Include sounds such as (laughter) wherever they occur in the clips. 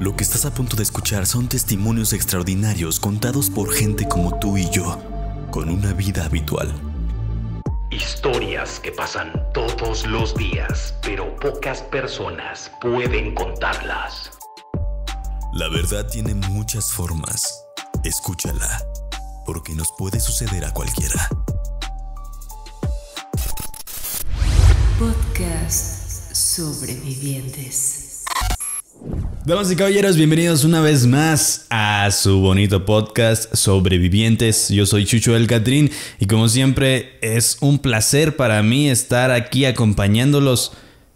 Lo que estás a punto de escuchar son testimonios extraordinarios contados por gente como tú y yo, con una vida habitual. Historias que pasan todos los días, pero pocas personas pueden contarlas. La verdad tiene muchas formas. Escúchala, porque nos puede suceder a cualquiera. Podcast Sobrevivientes. Damas y caballeros, bienvenidos una vez más a su bonito podcast Sobrevivientes. Yo soy Chucho del Catrín y como siempre es un placer para mí estar aquí acompañándolos,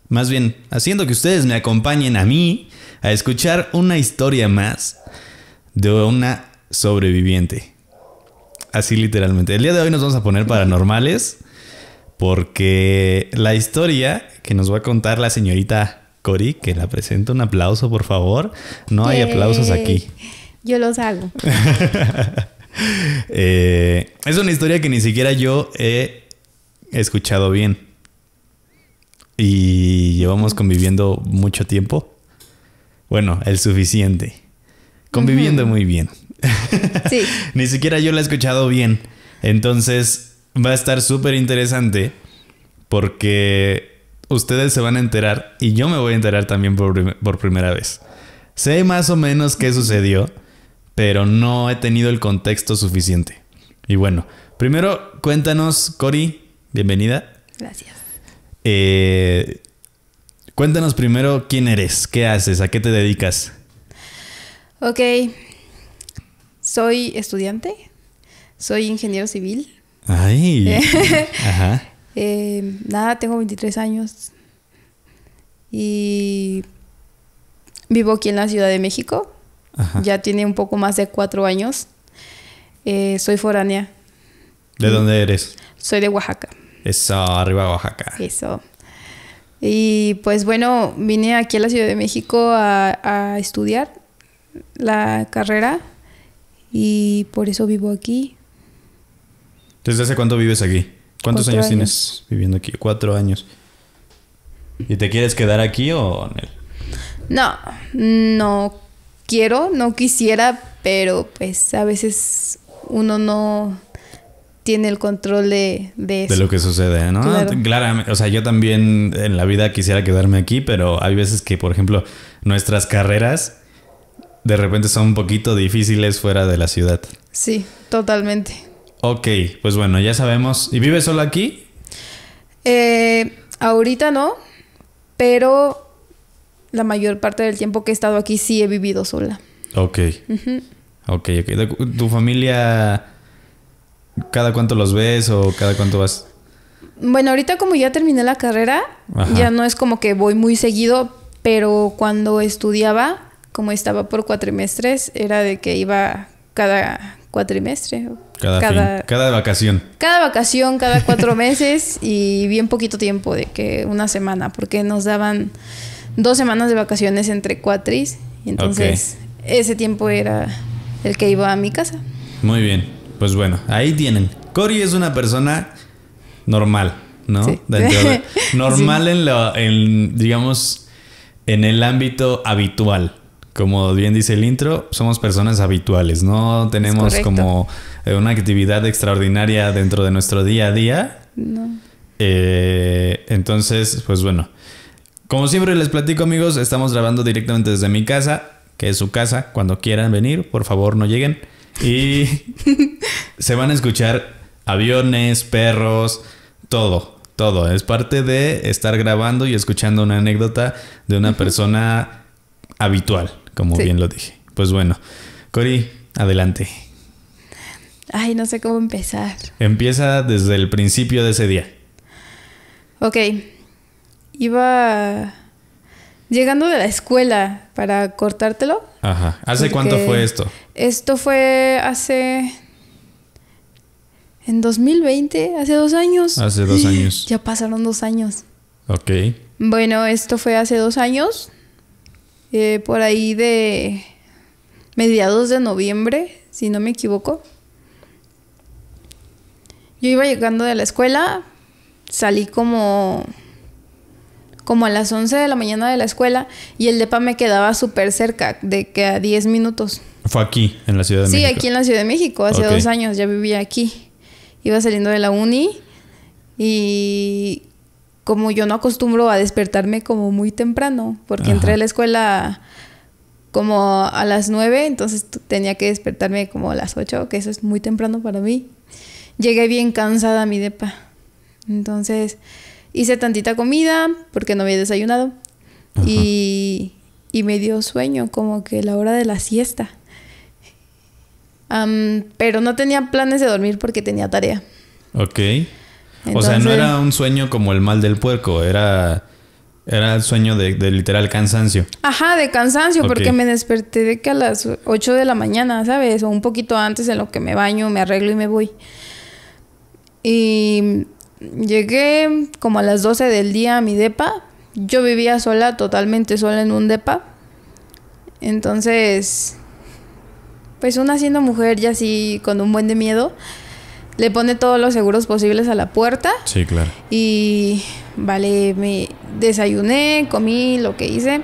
más bien haciendo que ustedes me acompañen a mí a escuchar una historia más de una sobreviviente. Así literalmente. El día de hoy nos vamos a poner paranormales porque la historia que nos va a contar la señorita Cori, que la presente Un aplauso, por favor. No hay aplausos aquí. Yo los hago. (laughs) Eh, es una historia que ni siquiera yo he escuchado bien. Y llevamos conviviendo mucho tiempo. Bueno, el suficiente. Conviviendo muy bien. (laughs) sí. (laughs) Ni siquiera yo la he escuchado bien. Entonces va a estar súper interesante porque ustedes se van a enterar y yo me voy a enterar también por, primera vez. Sé más o menos qué sucedió, pero no he tenido el contexto suficiente. Y bueno, primero cuéntanos, Cori, bienvenida. Gracias. Eh, cuéntanos primero quién eres, qué haces, a qué te dedicas. Ok, soy estudiante, soy ingeniero civil. Ay. (laughs) Ajá. Em, nada, tengo 23 años y vivo aquí en la Ciudad de México. Ya tiene un poco más de cuatro años. Eh, soy foránea. ¿De dónde eres? Soy de Oaxaca. Eso, arriba de Oaxaca. Eso. Y pues bueno, vine aquí a la Ciudad de México a, a estudiar la carrera y por eso vivo aquí. ¿Desde hace cuánto vives aquí? ¿Cuántos años, tienes viviendo aquí? Cuatro años. ¿Y te quieres quedar aquí o en él? No, no quiero, no quisiera, pero pues a veces uno no tiene el control de, de De lo que sucede, ¿no? Claro. o sea, yo también en la vida quisiera quedarme aquí, pero hay veces que, por ejemplo, nuestras carreras de repente son un poquito difíciles fuera de la ciudad. Sí, totalmente. Ok, pues bueno, ya sabemos. ¿Y vives sola aquí? Eh, ahorita no, pero la mayor parte del tiempo que he estado aquí sí he vivido sola. Ok. Ok, ¿Tu familia cada cuánto los ves o cada cuánto vas? Bueno, ahorita como ya terminé la carrera, ya no es como que voy muy seguido, pero cuando estudiaba, como estaba por cuatrimestres, era de que iba cada cuatrimestre. Cada, vacación. Cada vacación, cada cuatro (laughs) meses y bien poquito tiempo, de que una semana, porque nos daban dos semanas de vacaciones entre cuatris. entonces ese tiempo era el que iba a mi casa. Muy bien, pues bueno, ahí tienen. Cory es una persona normal, ¿no? (laughs) normal en, lo, en, digamos, en el ámbito habitual como bien dice el intro, somos personas habituales, no tenemos como eh, una actividad extraordinaria dentro de nuestro día a día. No. Eh, entonces, pues bueno, como siempre les platico amigos, estamos grabando directamente desde mi casa, que es su casa, cuando quieran venir, por favor no lleguen. Y (laughs) se van a escuchar aviones, perros, todo, todo. Es parte de estar grabando y escuchando una anécdota de una persona habitual como bien lo dije. Pues bueno, Cori, adelante. Ay, no sé cómo empezar. Empieza desde el principio de ese día. Ok. Iba llegando de la escuela para cortártelo. Ajá. ¿Hace cuánto fue esto? Esto fue hace... En 2020, hace dos años. Hace dos años. (gasps) Ya pasaron dos años. Ok. Bueno, esto fue hace dos años. Eh, por ahí de mediados de noviembre, si no me equivoco. Yo iba llegando de la escuela, salí como como a las 11 de la mañana de la escuela y el depa me quedaba súper cerca, de que a 10 minutos. Fue aquí, en la Ciudad de México. Sí, aquí en la Ciudad de México, hace dos años ya vivía aquí. Iba saliendo de la uni y como yo no acostumbro a despertarme como muy temprano, porque entré a la escuela como a las nueve. entonces tenía que despertarme como a las ocho. que eso es muy temprano para mí. Llegué bien cansada a mi depa. Entonces hice tantita comida porque no había desayunado y, me dio sueño, como que la hora de la siesta. pero no tenía planes de dormir porque tenía tarea. Ok o sea, no era un sueño como el mal del puerco, era... Era el sueño de, literal cansancio. Ajá, de cansancio, porque me desperté de que a las 8 de la mañana, ¿sabes? O un poquito antes en lo que me baño, me arreglo y me voy. Y llegué como a las 12 del día a mi depa. Yo vivía sola, totalmente sola en un depa. Entonces, pues una siendo mujer ya así con un buen de miedo, le pone todos los seguros posibles a la puerta. Sí, claro. Y vale, me desayuné, comí lo que hice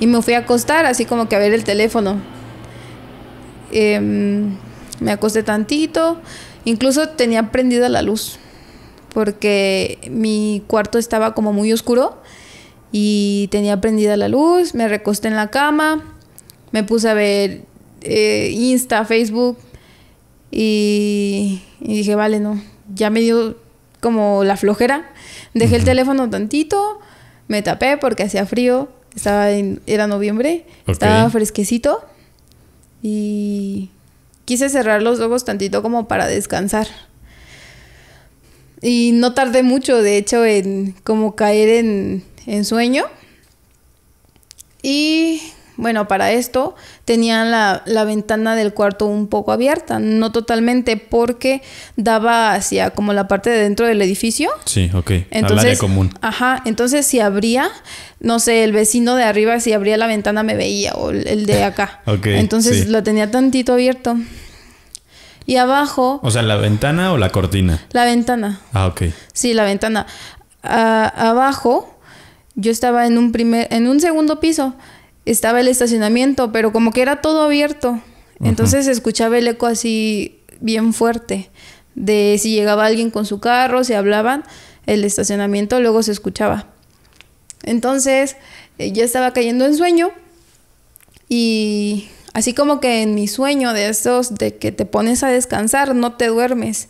y me fui a acostar, así como que a ver el teléfono. Em, me acosté tantito, incluso tenía prendida la luz, porque mi cuarto estaba como muy oscuro y tenía prendida la luz, me recosté en la cama, me puse a ver eh, Insta, Facebook y, dije, vale, no, ya me dio como la flojera. Dejé el teléfono tantito, me tapé porque hacía frío, estaba era noviembre, estaba fresquecito y quise cerrar los ojos tantito como para descansar. Y no tardé mucho, de hecho, en como caer en sueño. Y bueno, para esto tenían la, ventana del cuarto un poco abierta, no totalmente porque daba hacia como la parte de dentro del edificio. Sí, ok. Entonces, área común. Ajá, entonces si abría, no sé, el vecino de arriba si abría la ventana me veía o el de acá. (laughs) ok. Entonces lo tenía tantito abierto. Y abajo... O sea, la ventana o la cortina. La ventana. Ah, ok. Sí, la ventana. abajo yo estaba en un primer, en un segundo piso estaba el estacionamiento, pero como que era todo abierto. Entonces se escuchaba el eco así bien fuerte de si llegaba alguien con su carro, si hablaban, el estacionamiento luego se escuchaba. Entonces eh, yo estaba cayendo en sueño y así como que en mi sueño de esos de que te pones a descansar, no te duermes,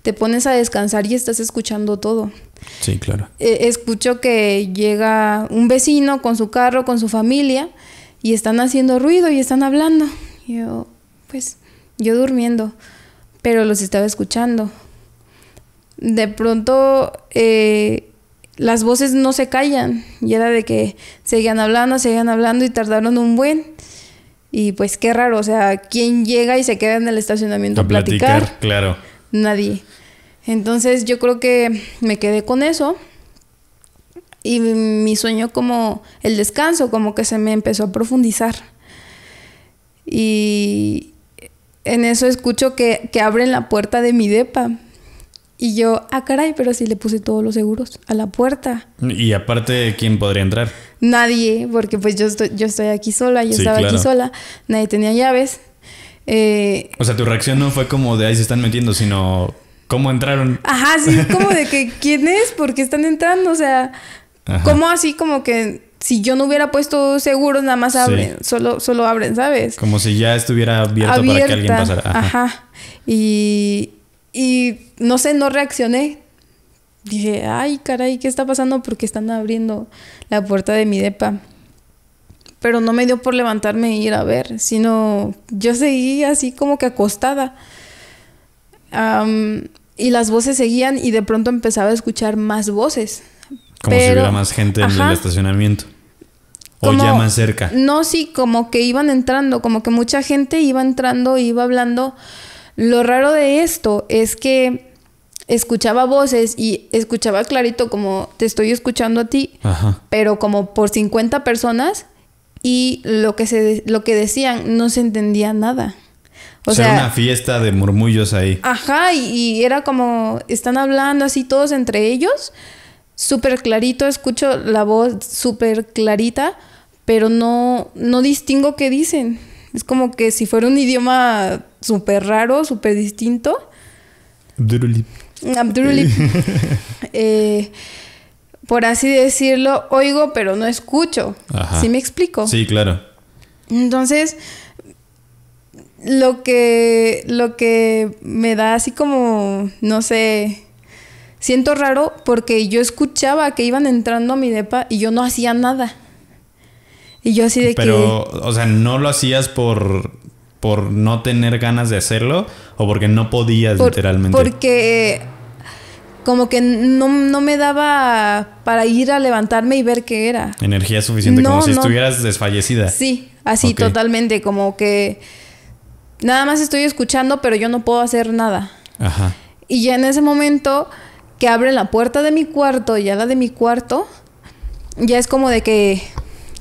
te pones a descansar y estás escuchando todo. Sí, claro. Eh, escucho que llega un vecino con su carro, con su familia, y están haciendo ruido y están hablando. yo, pues, yo durmiendo, pero los estaba escuchando. De pronto, eh, las voces no se callan, y era de que seguían hablando, seguían hablando y tardaron un buen. Y pues qué raro, o sea, ¿quién llega y se queda en el estacionamiento A platicar claro. Nadie. Entonces yo creo que me quedé con eso y mi sueño como el descanso, como que se me empezó a profundizar. Y en eso escucho que, abren la puerta de mi depa. Y yo, ah, caray, pero sí le puse todos los seguros a la puerta. Y aparte, ¿quién podría entrar? Nadie, porque pues yo estoy, yo estoy aquí sola, yo estaba aquí sola, nadie tenía llaves. Eh, o sea, tu reacción no fue como de ahí se están metiendo, sino ¿Cómo entraron? Ajá, sí, (laughs) como de que quién es, ¿Por qué están entrando, o sea, cómo como así como que si yo no hubiera puesto seguros, nada más abren, solo, solo abren, ¿sabes? Como si ya estuviera abierto para que alguien pasara. Ajá. Y, y no sé, no reaccioné. Dije, ay, caray, ¿qué está pasando? Porque están abriendo la puerta de mi depa. Pero no me dio por levantarme e ir a ver, sino yo seguí así como que acostada. Um, y las voces seguían y de pronto empezaba a escuchar más voces. Como si hubiera más gente en el estacionamiento. O ya más cerca. No, sí, como que iban entrando, como que mucha gente iba entrando, iba hablando. Lo raro de esto es que escuchaba voces y escuchaba clarito como te estoy escuchando a ti, pero como por 50 personas y lo que, se, lo que decían no se entendía nada. O, sea, una fiesta de murmullos ahí. Ajá, y, era como, están hablando así todos entre ellos, súper clarito, escucho la voz súper clarita, pero no, no distingo qué dicen. Es como que si fuera un idioma súper raro, súper distinto. Abdurulip. Abdurulip. Ah, eh. (laughs) Eh, por así decirlo, oigo, pero no escucho. Ajá. ¿Sí me explico? Sí, claro. Entonces, lo que, lo que me da así como, no sé, siento raro porque yo escuchaba que iban entrando a mi depa y yo no hacía nada. Y yo así de Pero, o sea, ¿no lo hacías por, por no tener ganas de hacerlo o porque no podías literalmente? Porque como que no, me daba para ir a levantarme y ver qué era. Energía suficiente, como si estuvieras desfallecida. Sí, así totalmente, como que nada más estoy escuchando, pero yo no puedo hacer nada. Ajá. Y ya en ese momento que abre la puerta de mi cuarto y a la de mi cuarto, ya es como de que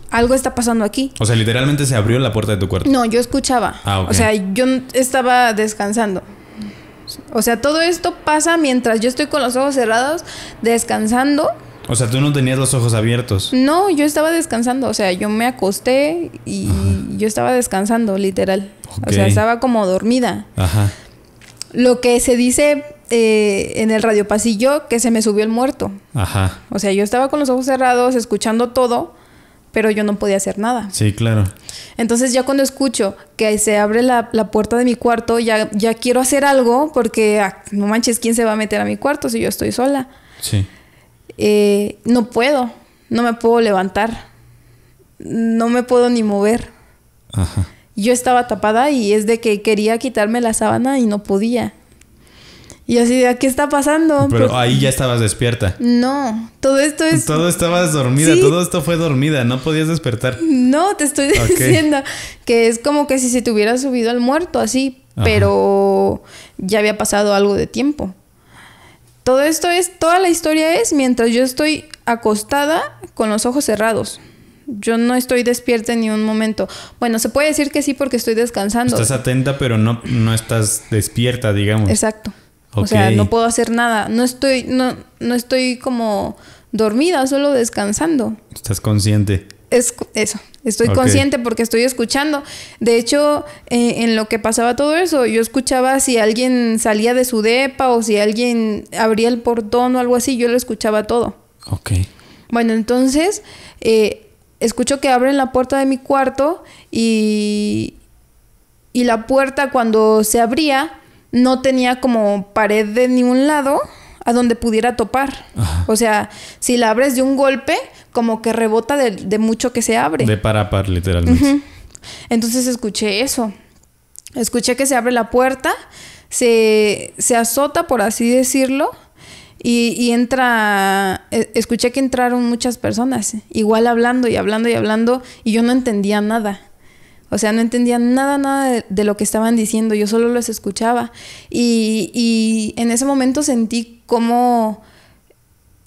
algo está pasando aquí. O sea, literalmente se abrió la puerta de tu cuarto. No, yo escuchaba. Ah, O sea, yo estaba descansando. O sea, todo esto pasa mientras yo estoy con los ojos cerrados, descansando. O sea, tú no tenías los ojos abiertos. No, yo estaba descansando. O sea, yo me acosté y yo estaba descansando, literal. O sea, estaba como dormida. Ajá. Lo que se dice eh, en el radio pasillo que se me subió el muerto. Ajá. O sea, yo estaba con los ojos cerrados, escuchando todo, pero yo no podía hacer nada. Sí, claro. Entonces, ya cuando escucho que se abre la, puerta de mi cuarto, ya, ya quiero hacer algo porque ah, no manches, ¿quién se va a meter a mi cuarto si yo estoy sola? Sí. Eh, no puedo, no me puedo levantar, no me puedo ni mover. Yo estaba tapada y es de que quería quitarme la sábana y no podía. Y así de, ¿qué está pasando? Pero pues ahí ya estabas despierta. No, todo esto es... Todo estabas dormida, todo esto fue dormida, no podías despertar. No, te estoy diciendo que es como que si se te hubiera subido al muerto, así, pero ya había pasado algo de tiempo. Todo esto es, toda la historia es mientras yo estoy acostada con los ojos cerrados. Yo no estoy despierta en ni un momento. Bueno, se puede decir que sí porque estoy descansando. Estás atenta, pero no, no estás despierta, digamos. Exacto. O sea, no puedo hacer nada. No estoy, no, no estoy como dormida, solo descansando. Estás consciente es eso. Estoy consciente porque estoy escuchando. De hecho, eh, en lo que pasaba todo eso, yo escuchaba si alguien salía de su depa o si alguien abría el portón o algo así, yo lo escuchaba todo. Ok. Bueno, entonces eh, escucho que abren la puerta de mi cuarto y, y la puerta cuando se abría no tenía como pared de ningún lado, a donde pudiera topar. O sea, si la abres de un golpe, como que rebota de, mucho que se abre. De par a par, literalmente. Entonces escuché eso. Escuché que se abre la puerta, se, se azota, por así decirlo, y, y, entra, e, escuché que entraron muchas personas, igual hablando y hablando y hablando, y yo no entendía nada. O sea, no entendía nada, nada de, lo que estaban diciendo, yo solo los escuchaba. Y, en ese momento sentí como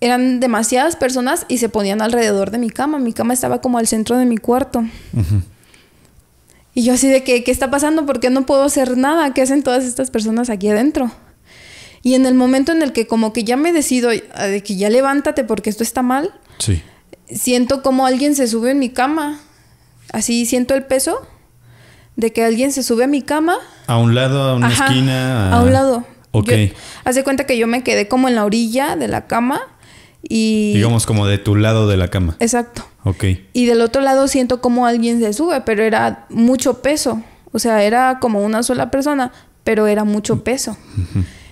eran demasiadas personas y se ponían alrededor de mi cama. Mi cama estaba como al centro de mi cuarto. Y yo así de que, ¿qué está pasando? ¿Por qué no puedo hacer nada? ¿Qué hacen todas estas personas aquí adentro? Y en el momento en el que como que ya me decido ah, de que ya levántate porque esto está mal, sí. siento como alguien se sube en mi cama. Así siento el peso de que alguien se sube a mi cama. A un lado, a una esquina. A... un lado. Ok. hace haz de cuenta que yo me quedé como en la orilla de la cama y... Digamos como de tu lado de la cama. Exacto. Ok. Y del otro lado siento como alguien se sube, pero era mucho peso. O sea, era como una sola persona, pero era mucho peso.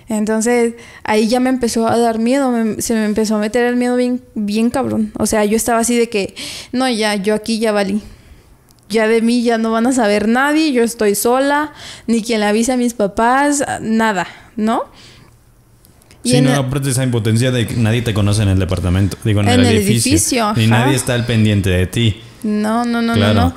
Entonces ahí ya me empezó a dar miedo, se me empezó a meter el miedo bien, bien cabrón. O sea, yo estaba así de que, no, ya, yo aquí ya valí ya de mí ya no van a saber nadie, yo estoy sola, ni quien le avise a mis papás, nada, ¿no? sí, no, aparte esa impotencia de que nadie te conoce en el departamento, digo, en, el, edificio. Y ni nadie está al pendiente de ti. No, no, no, no, no.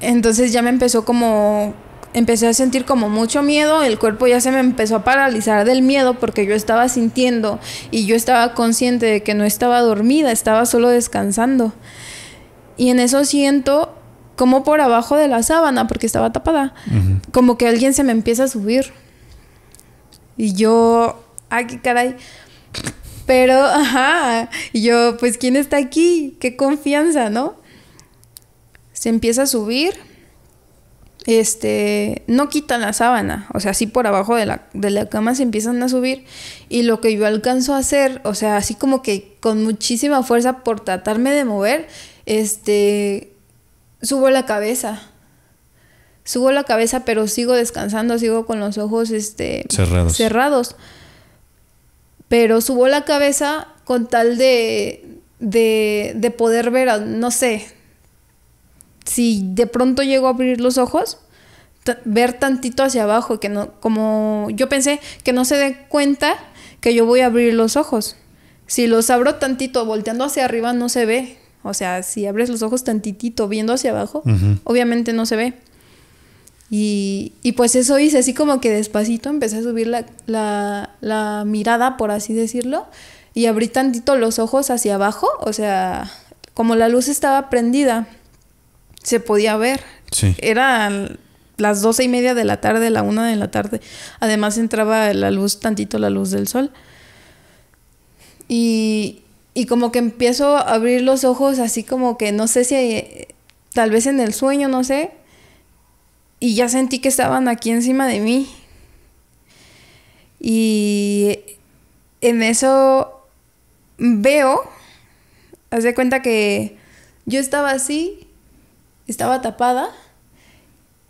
Entonces ya me empezó como empecé a sentir como mucho miedo, el cuerpo ya se me empezó a paralizar del miedo porque yo estaba sintiendo y yo estaba consciente de que no estaba dormida, estaba solo descansando. Y en eso siento como por abajo de la sábana, porque estaba tapada, como que alguien se me empieza a subir. Y yo, ay, qué caray. Pero, ajá, y yo, pues, ¿quién está aquí? Qué confianza, ¿no? Se empieza a subir. Este, no quitan la sábana, o sea, así por abajo de la, de la cama se empiezan a subir. Y lo que yo alcanzo a hacer, o sea, así como que con muchísima fuerza por tratarme de mover, este, subo la cabeza. Subo la cabeza, pero sigo descansando, sigo con los ojos este, cerrados. cerrados. Pero subo la cabeza con tal de, de, poder ver, no sé, si de pronto llego a abrir los ojos, ver tantito hacia abajo, que no, como yo pensé que no se dé cuenta que yo voy a abrir los ojos. Si los abro tantito volteando hacia arriba no se ve. O sea, si abres los ojos tantitito viendo hacia abajo, obviamente no se ve. Y, pues eso hice, así como que despacito empecé a subir la, mirada, por así decirlo, y abrí tantito los ojos hacia abajo, o sea, como la luz estaba prendida, se podía ver. Sí. Eran las doce y media de la tarde, la una de la tarde. Además entraba la luz, tantito la luz del sol. Y y como que empiezo a abrir los ojos así como que no sé si eh, tal vez en el sueño, no sé. Y ya sentí que estaban aquí encima de mí. Y en eso veo, hace cuenta que yo estaba así, estaba tapada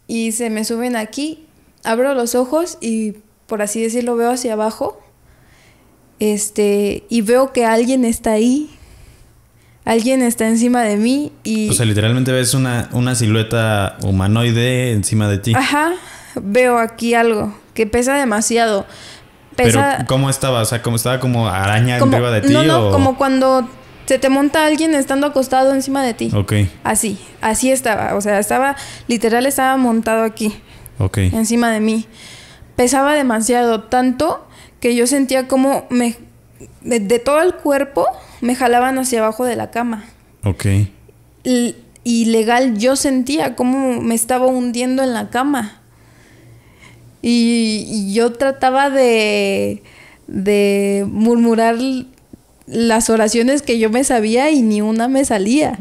y se me suben aquí, abro los ojos y por así decirlo veo hacia abajo este, y veo que alguien está ahí, alguien está encima de mí y... O sea, literalmente ves una, silueta humanoide encima de ti. Ajá, veo aquí algo que pesa demasiado. Pero ¿cómo estaba? O sea, ¿cómo estaba como araña arriba de ti? No, no, como cuando se te monta alguien estando acostado encima de ti. Ok. Así, así estaba. O sea, estaba, literal estaba montado aquí. Ok. Encima de mí. Pesaba demasiado, tanto que yo sentía como me, de, todo el cuerpo me jalaban hacia abajo de la cama. Ok. Y, legal yo sentía como me estaba hundiendo en la cama. Y, yo trataba de, de murmurar las oraciones que yo me sabía y ni una me salía.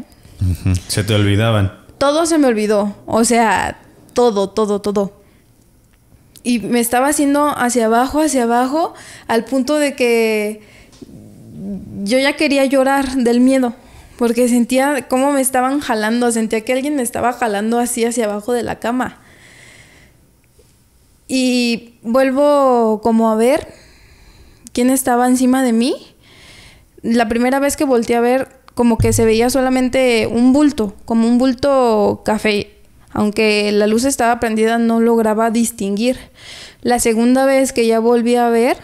Se te olvidaban. Todo se me olvidó. O sea, todo, todo, todo y me estaba haciendo hacia abajo, hacia abajo, al punto de que yo ya quería llorar del miedo, porque sentía cómo me estaban jalando, sentía que alguien me estaba jalando así hacia abajo de la cama. Y vuelvo como a ver quién estaba encima de mí. La primera vez que volteé a ver, como que se veía solamente un bulto, como un bulto café, aunque la luz estaba prendida, no lograba distinguir. La segunda vez que ya volví a ver,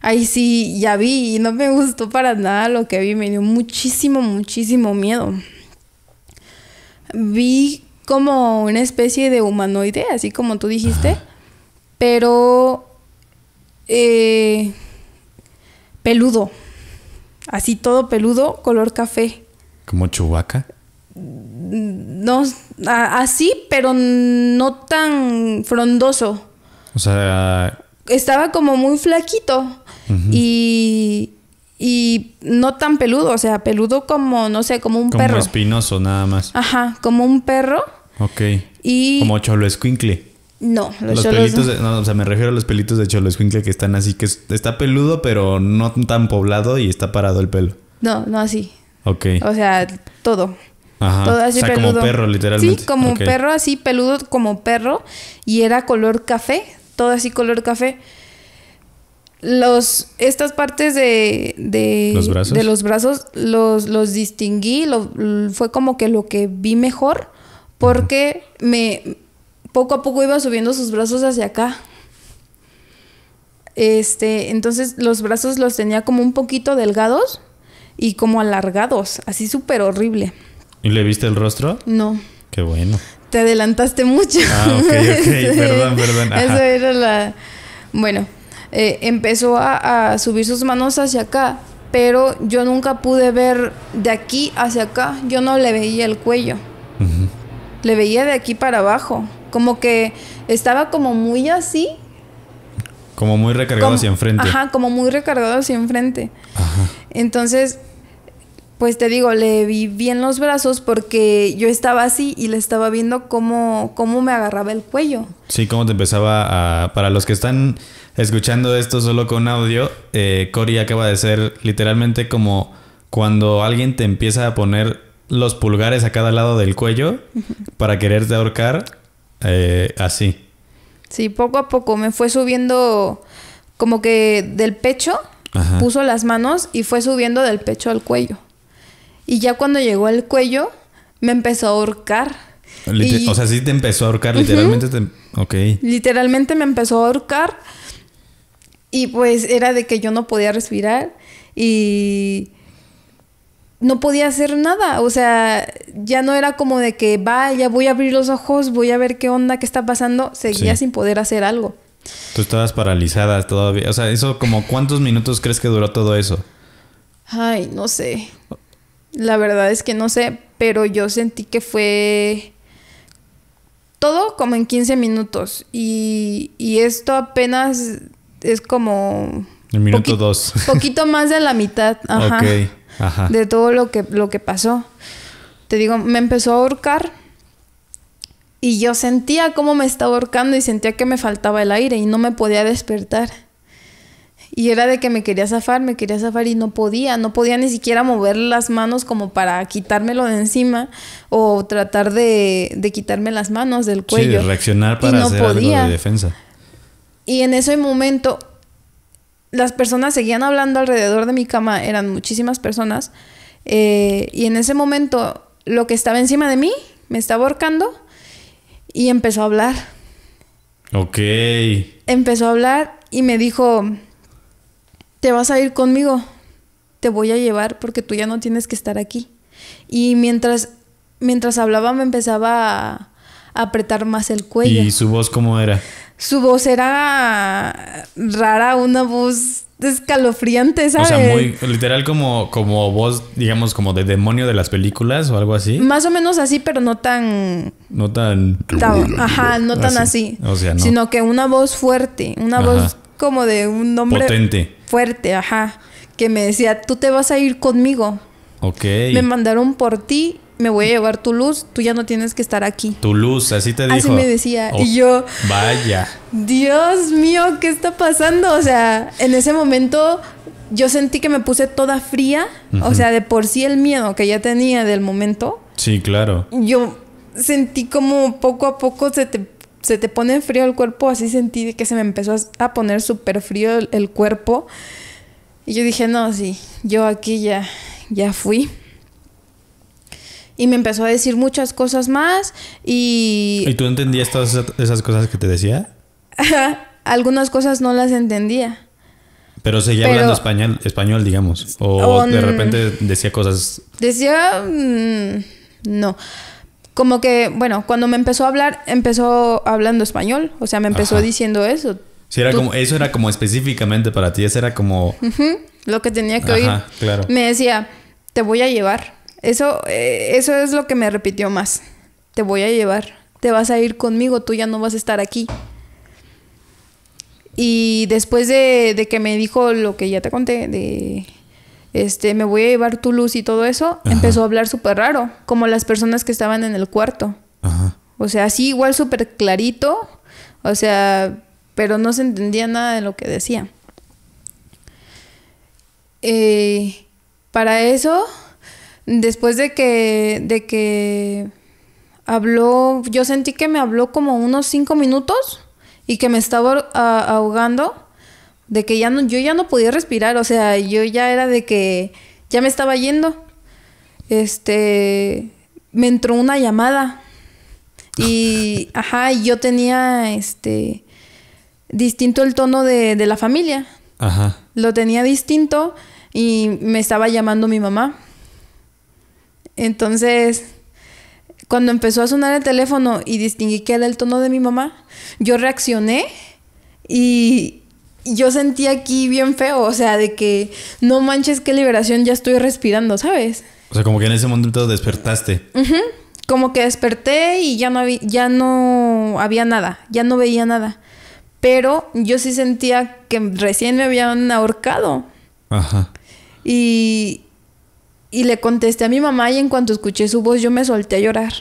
ahí sí ya vi y no me gustó para nada lo que vi. Me dio muchísimo, muchísimo miedo. Vi como una especie de humanoide, así como tú dijiste, pero eh, peludo. Así todo peludo, color café. ¿Como chubaca? no, así, pero no tan frondoso. O sea... Estaba como muy flaquito y, y no tan peludo, o sea, peludo como, no sé, como un perro. Como espinoso nada más. Ajá, como un perro. Ok. Y... Como cholo escuincle. No, los, pelitos, no, o sea, me refiero a los pelitos de cholo que están así, que está peludo pero no tan poblado y está parado el pelo. No, no así. Ok. O sea, todo. Todo así como perro, literalmente. Sí, como perro, así peludo como perro. Y era color café, todo así color café. Los, estas partes de, de, ¿Los, brazos? de los brazos los, los distinguí, fue como que lo que vi mejor, porque me poco a poco iba subiendo sus brazos hacia acá. Este, entonces los brazos los tenía como un poquito delgados y como alargados, así súper horrible. ¿Y le viste el rostro? No. Qué bueno. Te adelantaste mucho. Ah, ok, ok, (laughs) perdón, perdón. Eso era la... Bueno, eh, empezó a, subir sus manos hacia acá, pero yo nunca pude ver de aquí hacia acá, yo no le veía el cuello. Le veía de aquí para abajo, como que estaba como muy así. Como muy recargado hacia enfrente. Ajá, como muy recargado hacia enfrente. Ajá. Entonces pues te digo, le vi bien los brazos porque yo estaba así y le estaba viendo cómo, cómo me agarraba el cuello. Sí, cómo te empezaba a... Para los que están escuchando esto solo con audio, eh, Cory acaba de ser literalmente como cuando alguien te empieza a poner los pulgares a cada lado del cuello para quererte ahorcar eh, así. Sí, poco a poco me fue subiendo como que del pecho, puso las manos y fue subiendo del pecho al cuello. Y ya cuando llegó al cuello, me empezó a ahorcar. O sea, sí te empezó a ahorcar, literalmente. te... Ok. Literalmente me empezó a ahorcar. Y pues era de que yo no podía respirar y no podía hacer nada. O sea, ya no era como de que vaya, voy a abrir los ojos, voy a ver qué onda, qué está pasando. Seguía sin poder hacer algo. Tú estabas paralizada todavía. O sea, eso como cuántos minutos crees que duró todo eso? Ay, no sé. La verdad es que no sé, pero yo sentí que fue todo como en 15 minutos. Y, esto apenas es como... El minuto Poquito (laughs) más de la mitad de todo lo que, lo que pasó. Te digo, me empezó a ahorcar y yo sentía cómo me estaba ahorcando y sentía que me faltaba el aire y no me podía despertar. Y era de que me quería zafar, me quería zafar y no podía, no podía ni siquiera mover las manos como para quitármelo de encima o tratar de, quitarme las manos del cuello. Sí, reaccionar para hacer algo de defensa. Y en ese momento las personas seguían hablando alrededor de mi cama, eran muchísimas personas. Eh, y en ese momento lo que estaba encima de mí me estaba ahorcando y empezó a hablar. Ok. Empezó a hablar y me dijo, te vas a ir conmigo, te voy a llevar porque tú ya no tienes que estar aquí. Y mientras, mientras hablaba me empezaba a, apretar más el cuello. ¿Y su voz cómo era? Su voz era rara, una voz escalofriante, ¿sabes? O sea, muy literal como, como voz, digamos, como de demonio de las películas o algo así. Más o menos así, pero no tan... No tan... ajá, no tan así. O sea, no. Sino que una voz fuerte, una voz como de un hombre... Potente fuerte, ajá, que me decía, tú te vas a ir conmigo. Ok. Me mandaron por ti, me voy a llevar tu luz, tú ya no tienes que estar aquí. Tu luz, así te dijo. Así me decía. y oh, yo, vaya. Dios mío, ¿qué está pasando? O sea, en ese momento yo sentí que me puse toda fría, o sea, de por sí el miedo que ya tenía del momento. Sí, claro. Yo sentí como poco a poco se te se te pone frío el cuerpo, así sentí que se me empezó a poner súper frío el, cuerpo. Y yo dije, no, sí, yo aquí ya, ya fui. Y me empezó a decir muchas cosas más y... ¿Y tú entendías todas esas cosas que te decía? Algunas cosas no las entendía. Pero seguía hablando español, español, digamos. O, de repente decía cosas... Decía... Mm, no como que, bueno, cuando me empezó a hablar, empezó hablando español, o sea, me empezó diciendo eso. Sí, era como, eso era como específicamente para ti, eso era como... Lo que tenía que oír. Me decía, te voy a llevar. Eso, eh, eso es lo que me repitió más. Te voy a llevar. Te vas a ir conmigo, tú ya no vas a estar aquí. Y después de que me dijo lo que ya te conté, de este, me voy a llevar tu luz y todo eso, empezó a hablar súper raro, como las personas que estaban en el cuarto. Ajá. O sea, así igual súper clarito, o sea, pero no se entendía nada de lo que decía. Eh, para eso, después de que, de que habló, yo sentí que me habló como unos cinco minutos y que me estaba ahogando de que ya no, yo ya no podía respirar, o sea, yo ya era de que ya me estaba yendo. Este, me entró una llamada y, (laughs) ajá, yo tenía, este, distinto el tono de, de la familia. Ajá. Lo tenía distinto y me estaba llamando mi mamá. Entonces, cuando empezó a sonar el teléfono y distinguí que era el tono de mi mamá, yo reaccioné y, yo sentí aquí bien feo, o sea, de que no manches qué liberación ya estoy respirando, ¿sabes? O sea, como que en ese momento despertaste. Como que desperté y ya no, había, ya no había nada, ya no veía nada. Pero yo sí sentía que recién me habían ahorcado. Ajá. Y, y le contesté a mi mamá y en cuanto escuché su voz yo me solté a llorar.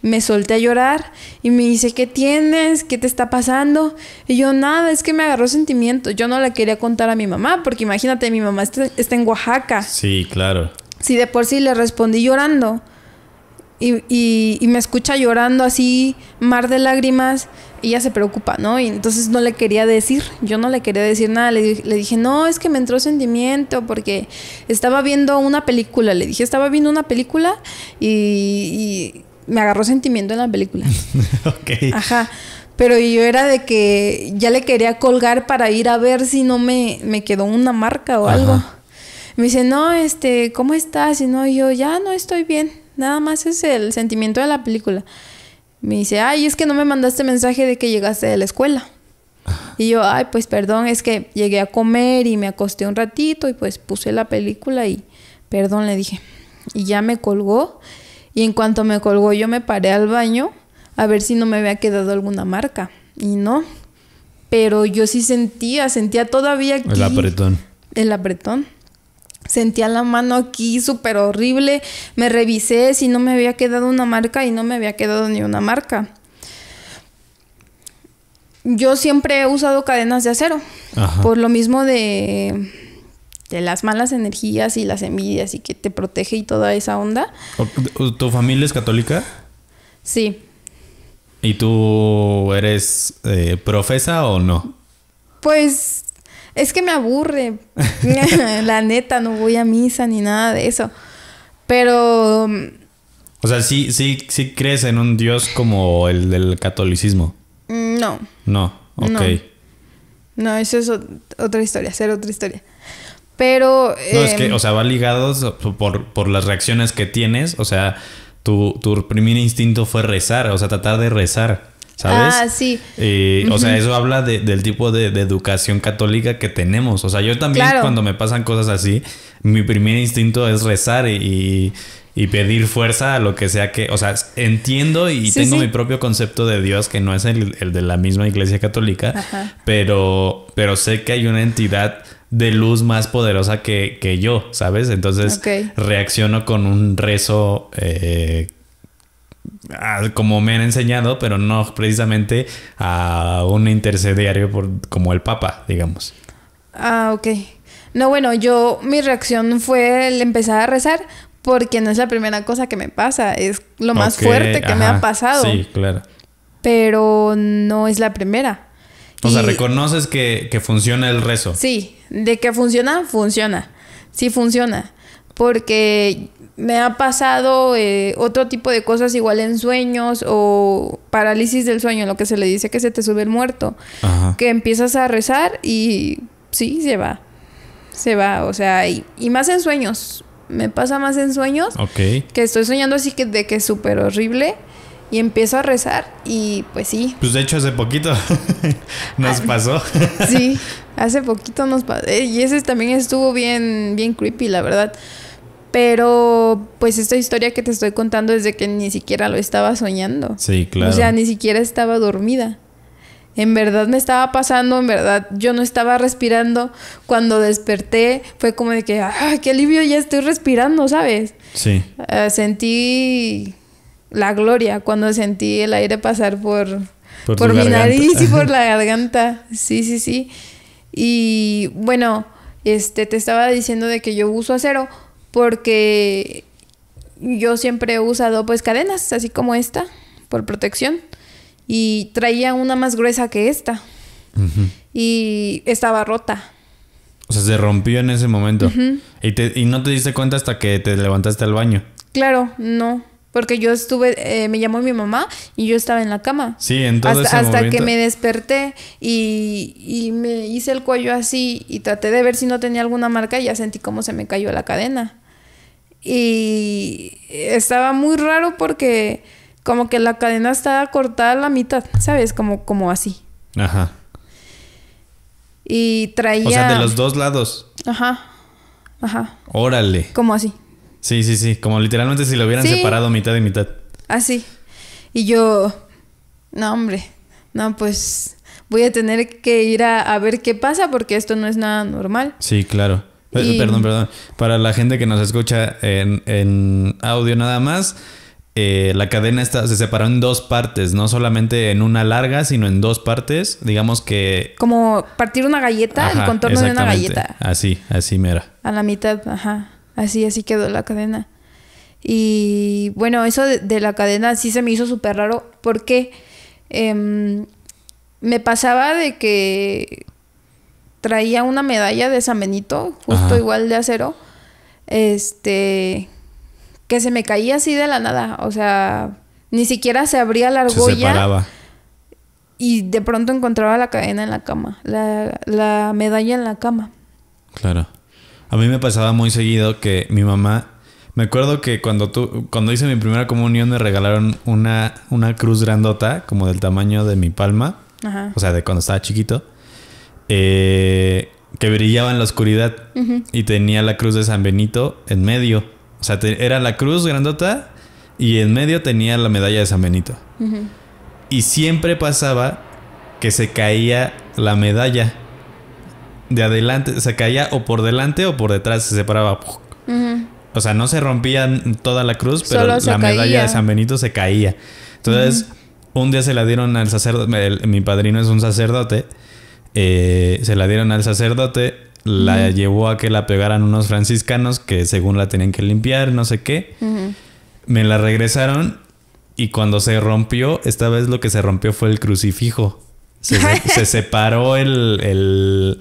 Me solté a llorar y me dice, ¿qué tienes? ¿Qué te está pasando? Y yo, nada, es que me agarró sentimiento. Yo no la quería contar a mi mamá, porque imagínate, mi mamá está, en Oaxaca. Sí, claro. si de por sí le respondí llorando. Y, me escucha llorando así, mar de lágrimas, ella se preocupa, ¿no? Y entonces no le quería decir, yo no le quería decir nada, le, le, dije, no, es que me entró sentimiento porque estaba viendo una película, le dije, estaba viendo una película y, me agarró sentimiento en la película. (laughs) ok. Ajá. Pero yo era de que ya le quería colgar para ir a ver si no me, quedó una marca o algo. Me dice, no, este, ¿cómo estás? Y no, yo ya no estoy bien. Nada más es el sentimiento de la película. Me dice, ay, es que no me mandaste mensaje de que llegaste de la escuela. Y yo, ay, pues perdón, es que llegué a comer y me acosté un ratito y pues puse la película y perdón, le dije. Y ya me colgó y en cuanto me colgó yo me paré al baño a ver si no me había quedado alguna marca y no, pero yo sí sentía, sentía todavía El apretón. El apretón. Sentía la mano aquí súper horrible, me revisé si no me había quedado una marca y no me había quedado ni una marca. Yo siempre he usado cadenas de acero, Ajá. por lo mismo de de las malas energías y las envidias y que te protege y toda esa onda. ¿Tu familia es católica? Sí. ¿Y tú eres eh, profesa o no? Pues es que me aburre. (laughs) (laughs) la neta, no voy a misa ni nada de eso. Pero... O sea, sí, sí, sí crees en un Dios como el del catolicismo. Mm, no. No, ok. No, no eso es otra historia, ser otra historia. Pero. es que, em, o sea, va ligado por, las reacciones que tienes. O sea, tu, primer instinto fue rezar, o sea, tratar de rezar. ¿Sabes? Ah, sí. Eh, o sea, eso habla del tipo de, educación católica que tenemos. O sea, yo también cuando me pasan cosas así, mi primer instinto es rezar y, pedir fuerza a lo que sea que, o sea, entiendo y tengo mi propio concepto de Dios que no es el, de la misma iglesia católica, pero pero sé que hay una entidad de luz más poderosa que, yo, ¿sabes? Entonces reacciono con un rezo eh, ah, como me han enseñado, pero no precisamente a un intercediario por, como el Papa, digamos. Ah, ok. No, bueno, yo mi reacción fue el empezar a rezar porque no es la primera cosa que me pasa, es lo más fuerte que me ha pasado. Sí, claro. Pero no es la primera. O sea, reconoces que, funciona el rezo. Sí, de que funciona, funciona. Sí funciona. Porque me ha pasado eh, otro tipo de cosas igual en sueños o parálisis del sueño, lo que se le dice que se te sube el muerto, que empiezas a rezar y sí, se va, se va, o sea, y, más en sueños, me pasa más en sueños, que estoy soñando así que de que es súper horrible y empiezo a rezar y pues sí. Pues de hecho hace poquito (laughs) nos ah, pasó. (laughs) sí, (laughs) hace poquito nos pasó. Eh, y ese también estuvo bien, bien creepy, la verdad. Pero pues esta historia que te estoy contando es de que ni siquiera lo estaba soñando. Sí, claro. O sea, ni siquiera estaba dormida. En verdad me estaba pasando, en verdad yo no estaba respirando. Cuando desperté fue como de que, ¡ay, qué alivio! Ya estoy respirando, ¿sabes? Sí. Ah, sentí la gloria cuando sentí el aire pasar por, mi nariz y por (laughs) la garganta. Sí, sí, sí. Y bueno, este te estaba diciendo de que yo uso acero porque yo siempre he usado pues cadenas, así como esta, por protección. Y traía una más gruesa que esta. Y estaba rota. O sea, se rompió en ese momento. ¿Y, te, y no te diste cuenta hasta que te levantaste al baño. Claro, no. Porque yo estuve, eh, me llamó mi mamá y yo estaba en la cama. Sí, entonces. Hasta, que me desperté y, me hice el cuello así y traté de ver si no tenía alguna marca y ya sentí cómo se me cayó la cadena. Y estaba muy raro porque como que la cadena estaba cortada a la mitad, ¿sabes? Como, como así. Ajá. Y traía... O sea, de los dos lados. Ajá. Ajá. Órale. Como así. Sí, sí, sí. Como literalmente si lo hubieran separado mitad y mitad. Ah, sí. Y yo, no, hombre, no, pues voy a tener que ir a, ver qué pasa porque esto no es nada normal. Sí, claro. Perdón, perdón. Para la gente que nos escucha en, audio nada más, eh, la cadena está, se separó en dos partes, no solamente en una larga, sino en dos partes. Digamos que. Como partir una galleta, el contorno de una galleta. Así, así mira. A la mitad, ajá. Así, así quedó la cadena. Y bueno, eso de, la cadena sí se me hizo súper raro porque em, me pasaba de que traía una medalla de San Benito, justo igual de acero, este, que se me caía así de la nada, o sea, ni siquiera se abría la argolla. Se Y de pronto encontraba la cadena en la cama, la, la medalla en la cama. Claro. A mí me pasaba muy seguido que mi mamá. Me acuerdo que cuando, cuando hice mi primera comunión me regalaron una, una cruz grandota, como del tamaño de mi palma. O sea, de cuando estaba chiquito. Eh, que brillaba en la oscuridad. Y tenía la cruz de San Benito en medio. O sea, era la cruz grandota y en medio tenía la medalla de San Benito. Y siempre pasaba que se caía la medalla de adelante, se caía o por delante o por detrás, se separaba. O sea, no se rompía toda la cruz, pero la medalla de San Benito se caía. Entonces, un día se la dieron al sacerdote, mi padrino es un sacerdote, eh, se la dieron al sacerdote, la llevó a que la pegaran unos franciscanos que según la tenían que limpiar, no sé qué. Me la regresaron y cuando se rompió, esta vez lo que se rompió fue el crucifijo. Se, (laughs) separó el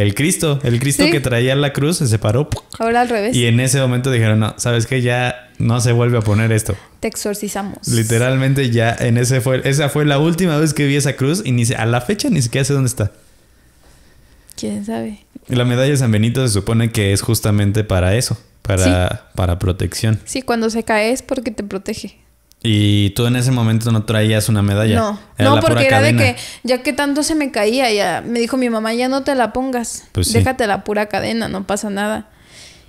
el Cristo, el Cristo que traía la cruz se separó. Ahora al revés. Y en ese momento dijeron, no, ¿sabes que Ya no se vuelve a poner esto. Te exorcizamos. Literalmente ya en ese fue, esa fue la última vez que vi esa cruz y ni a la fecha ni siquiera sé dónde está. ¿Quién sabe? La medalla de San Benito se supone que es justamente para eso, para, para protección. Sí, cuando se cae es porque te protege. Y tú en ese momento no traías una medalla. No, no, porque era de que ya que tanto se me caía, ya me dijo mi mamá, ya no te la pongas, pues déjate la pura cadena, no pasa nada.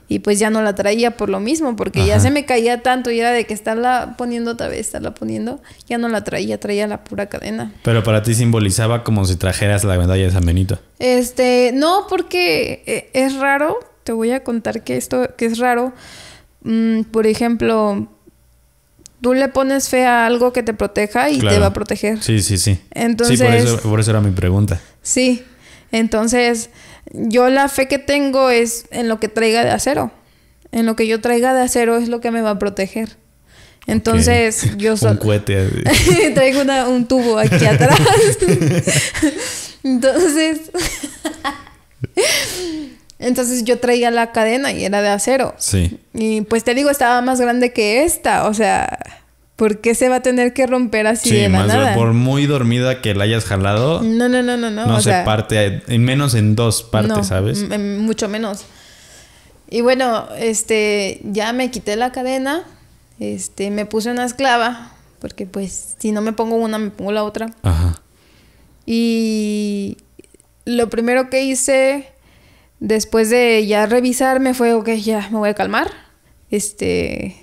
Y pues ya no la traía por lo mismo, porque ya se me caía tanto y era de que estarla poniendo otra vez, estarla poniendo, ya no la traía, traía la pura cadena. Pero para ti simbolizaba como si trajeras la medalla de San Benito. Este, no, porque eh, es raro, te voy a contar que esto, que es raro. Mm, por ejemplo, tú le pones fe a algo que te proteja y te va a proteger. Sí, sí, sí. Entonces, sí, por eso, por eso era mi pregunta. Sí, entonces yo la fe que tengo es en lo que traiga de acero. En lo que yo traiga de acero es lo que me va a proteger. Entonces yo soy... (laughs) un cohete. (laughs) traigo un tubo aquí (laughs) atrás. entonces... Entonces yo traía la cadena y era de acero. Sí. Y pues te digo, estaba más grande que esta, o sea, ¿por qué se va a tener que romper así de más por muy dormida que la hayas jalado. No, no, no, no, no. No se parte, en menos en dos partes, ¿sabes? Mucho menos. Y bueno, este, ya me quité la cadena, este, me puse una esclava, porque pues si no me pongo una, me pongo la otra. Ajá. Y lo primero que hice Después de ya revisarme fue, ok, ya me voy a calmar. Este,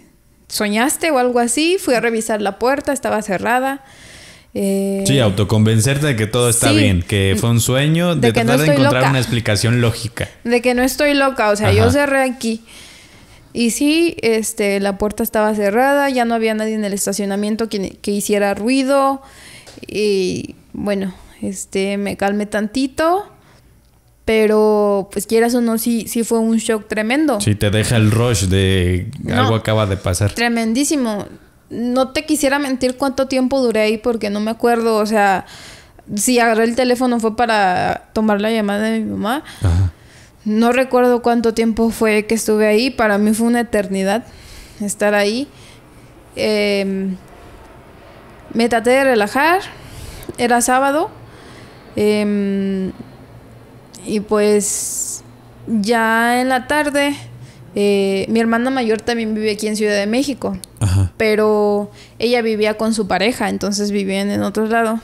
soñaste o algo así. Fui a revisar la puerta, estaba cerrada. Eh, sí, autoconvencerte de que todo está bien, que fue un sueño, de, tratar de encontrar una explicación lógica. De que no estoy loca, o sea, yo cerré aquí. Y sí, este, la puerta estaba cerrada, ya no había nadie en el estacionamiento que, que hiciera ruido. Y bueno, este, me calmé tantito pero, pues quieras o no, sí, sí fue un shock tremendo. Sí, te deja el rush de algo acaba de pasar. Tremendísimo. No te quisiera mentir cuánto tiempo duré ahí porque no me acuerdo. O sea, si agarré el teléfono fue para tomar la llamada de mi mamá. No recuerdo cuánto tiempo fue que estuve ahí. Para mí fue una eternidad estar ahí. Em, me traté de relajar. Era sábado. Eh, y pues ya en la tarde, eh, mi hermana mayor también vive aquí en Ciudad de México, Ajá. pero ella vivía con su pareja, entonces vivían en otro lado.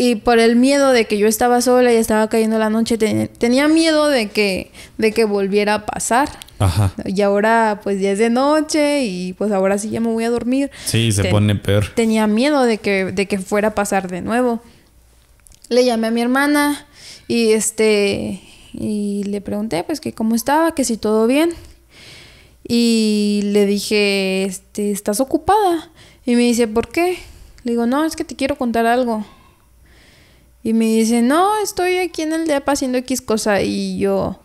Y por el miedo de que yo estaba sola y estaba cayendo la noche, tenía miedo de que, volviera a pasar. Ajá. Y ahora pues ya es de noche y pues ahora sí ya me voy a dormir. Sí, se pone peor. Tenía miedo de que, de que fuera a pasar de nuevo. Le llamé a mi hermana, y este y le pregunté pues que cómo estaba, que si todo bien. Y le dije, este, "¿Estás ocupada?" Y me dice, "¿Por qué?" Le digo, "No, es que te quiero contar algo." Y me dice, "No, estoy aquí en el DEPA haciendo X cosa." Y yo,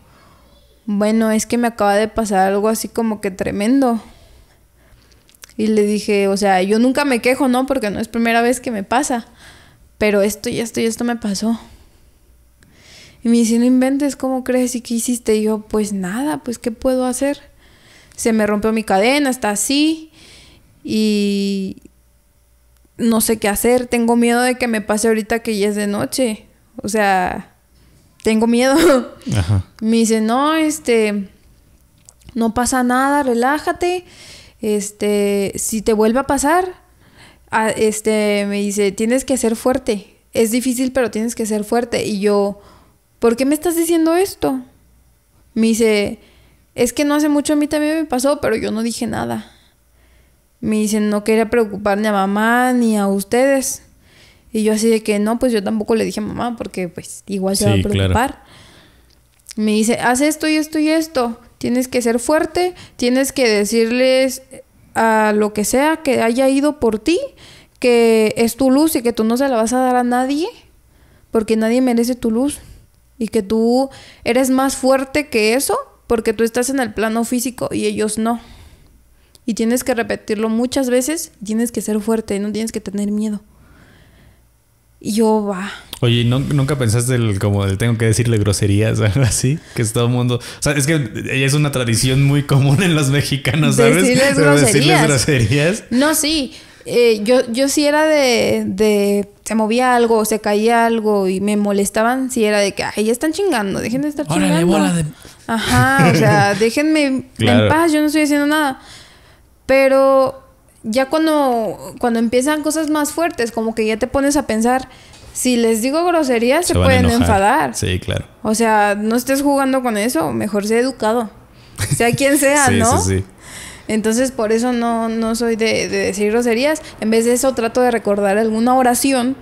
"Bueno, es que me acaba de pasar algo así como que tremendo." Y le dije, o sea, yo nunca me quejo, ¿no? Porque no es primera vez que me pasa. Pero esto y esto y esto me pasó. Y me dice, no inventes, ¿cómo crees? ¿Y qué hiciste? Y yo, pues nada, pues ¿qué puedo hacer? Se me rompió mi cadena, está así. Y no sé qué hacer. Tengo miedo de que me pase ahorita que ya es de noche. O sea, tengo miedo. (laughs) Me dice, no, este, no pasa nada, relájate. Este, si te vuelve a pasar, este, me dice, tienes que ser fuerte. Es difícil, pero tienes que ser fuerte. Y yo, ¿por qué me estás diciendo esto? Me dice, es que no hace mucho a mí también me pasó, pero yo no dije nada. Me dice... no quería preocupar ni a mamá ni a ustedes. Y yo así de que no, pues yo tampoco le dije a mamá porque pues igual se va a preocupar. Me dice, haz esto y esto y esto. Tienes que ser fuerte, tienes que decirles a lo que sea que haya ido por ti, que es tu luz y que tú no se la vas a dar a nadie, porque nadie merece tu luz y que tú eres más fuerte que eso porque tú estás en el plano físico y ellos no. Y tienes que repetirlo muchas veces, tienes que ser fuerte, no tienes que tener miedo. Y yo va. Oye, ¿no, ¿nunca pensaste el, como el tengo que decirle groserías o (laughs) algo así? Que es todo mundo. O sea, es que ella es una tradición muy común en los mexicanos, ¿sabes? Decirles Decirles groserías. No, sí. Eh, yo, yo era de, Se movía algo, se caía algo y me molestaban. Si era de que, ay, ya están chingando, dejen de estar chingando. Ajá, o sea, (laughs) déjenme en paz, yo no estoy haciendo nada. Pero ya cuando, cuando empiezan cosas más fuertes, como que ya te pones a pensar. Si les digo groserías, se, pueden enfadar. Sí, claro. O sea, no estés jugando con eso. Mejor sea educado. Sea quien sea, (laughs) sí, ¿no? Sí, sí. Entonces por eso no, soy de, decir groserías. En vez de eso trato de recordar alguna oración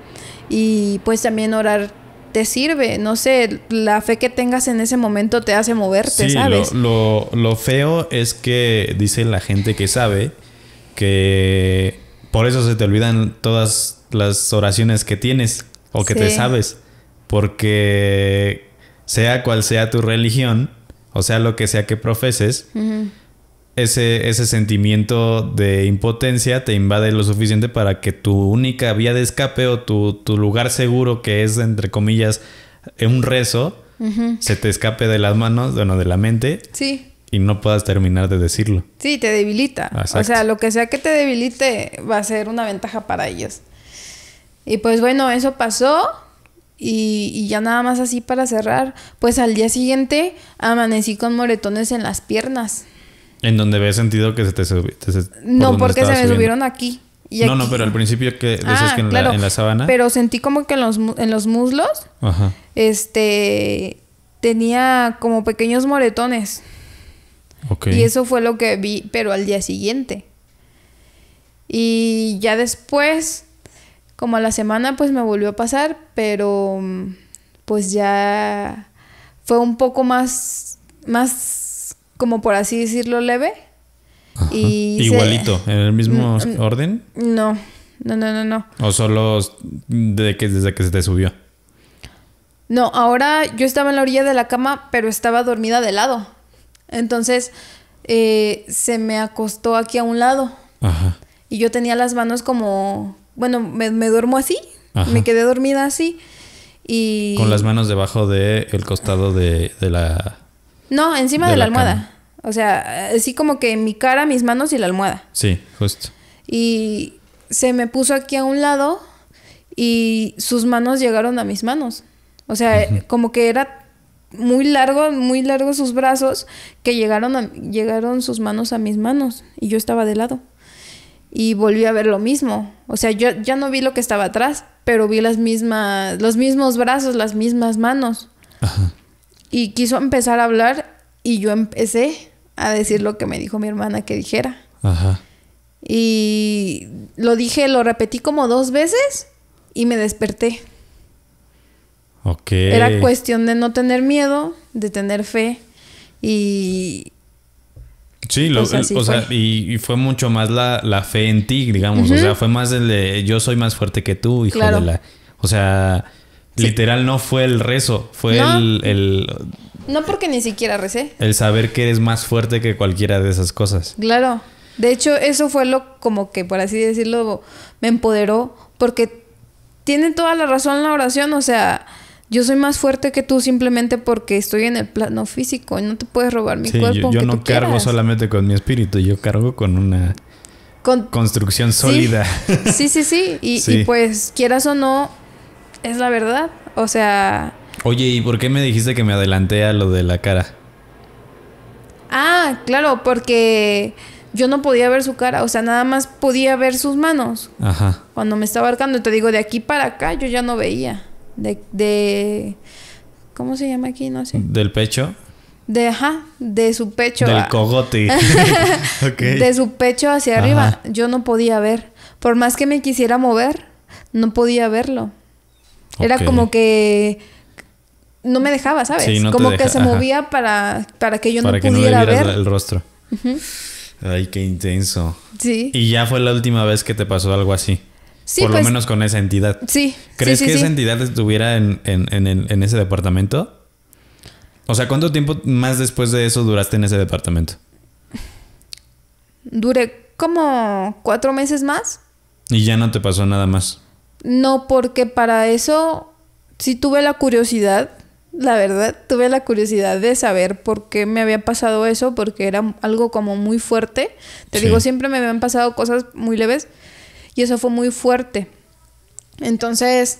y pues también orar te sirve. No sé, la fe que tengas en ese momento te hace moverte, ¿sabes? Lo, lo, feo es que dice la gente que sabe que por eso se te olvidan todas las oraciones que tienes o que te sabes. Porque sea cual sea tu religión, o sea lo que sea que profeses, ese, sentimiento de impotencia te invade lo suficiente para que tu única vía de escape o tu, lugar seguro, que es entre comillas un rezo, se te escape de las manos, bueno, de la mente. Sí. Y no puedas terminar de decirlo. Sí, te debilita. O sea, lo que sea que te debilite va a ser una ventaja para ellos. Y pues bueno, eso pasó. y, ya nada más así para cerrar, pues al día siguiente amanecí con moretones en las piernas. En donde ve sentido que se te, subieron? No, porque se me subieron aquí. no, no, pero al principio ah, que dices que en, la, sabana. Pero sentí como que en los, muslos, Ajá. este, tenía como pequeños moretones. Y eso fue lo que vi, pero al día siguiente. Y ya después, como a la semana, pues me volvió a pasar, pero mm, pues ya fue un poco más, más como por así decirlo, leve. Y Igualito, en el mismo mm, mm, orden. No, no, no, no, no. O solo desde que, desde que se te subió. No, ahora yo estaba en la orilla de la cama, pero estaba dormida de lado. Entonces eh, se me acostó aquí a un lado. Ajá. Y yo tenía las manos como, bueno, me, duermo así, me quedé dormida así. Y... Con las manos debajo del costado de la no, encima de, la, almohada. O sea, así como que mi cara, mis manos y la almohada. Sí, justo. Y se me puso aquí a un lado y sus manos llegaron a mis manos. O sea, como que era muy largo, muy largo sus brazos que llegaron a, llegaron sus manos a mis manos y yo estaba de lado. Y volví a ver lo mismo. O sea, yo ya no vi lo que estaba atrás, pero vi las mismas los mismos brazos, las mismas manos. Ajá. Y quiso empezar a hablar y yo empecé a decir lo que me dijo mi hermana que dijera. Ajá. Y lo dije, lo repetí como dos veces y me desperté. Ok. Era cuestión de no tener miedo, de tener fe y... Sí, lo, pues o sea, Y, fue mucho más la, la fe en ti, digamos. O sea, fue más el de yo soy más fuerte que tú, hijo de la... O sea, Literal no fue el rezo, fue el, No porque ni siquiera recé. El saber que eres más fuerte que cualquiera de esas cosas. Claro. De hecho, eso fue lo como que, por así decirlo, me empoderó porque tiene toda la razón la oración, o sea, yo soy más fuerte que tú simplemente porque estoy en el plano físico y no te puedes robar mi cuerpo. Yo, no cargo solamente con mi espíritu, yo cargo con una construcción sólida. Sí, sí, sí. Y, sí. y pues quieras o no, es la verdad. O sea. Oye, ¿y por qué me dijiste que me adelanté a lo de la cara? Ah, claro, porque yo no podía ver su cara, o sea, nada más podía ver sus manos. Ajá. Cuando me estaba arcando, te digo, de aquí para acá yo ya no veía. De, de ¿cómo se llama aquí? No sé. ¿Del pecho? De, ajá, de su pecho. Del cogote. (laughs) De su pecho hacia arriba, yo no podía ver. Por más que me quisiera mover, no podía verlo. Era como que no me dejaba, ¿sabes? como que se movía para, que yo no pudiera ver el rostro. Ay, qué intenso. Sí. Y ya fue la última vez que te pasó algo así. Sí, Por lo pues, menos con esa entidad. Sí. ¿Crees que esa entidad estuviera en, ese departamento? O sea, ¿cuánto tiempo más después de eso duraste en ese departamento? Dure como cuatro meses más. Y ya no te pasó nada más. No, porque para eso sí tuve la curiosidad, la verdad, tuve la curiosidad de saber por qué me había pasado eso, porque era algo como muy fuerte. Te digo, siempre me habían pasado cosas muy leves y eso fue muy fuerte. Entonces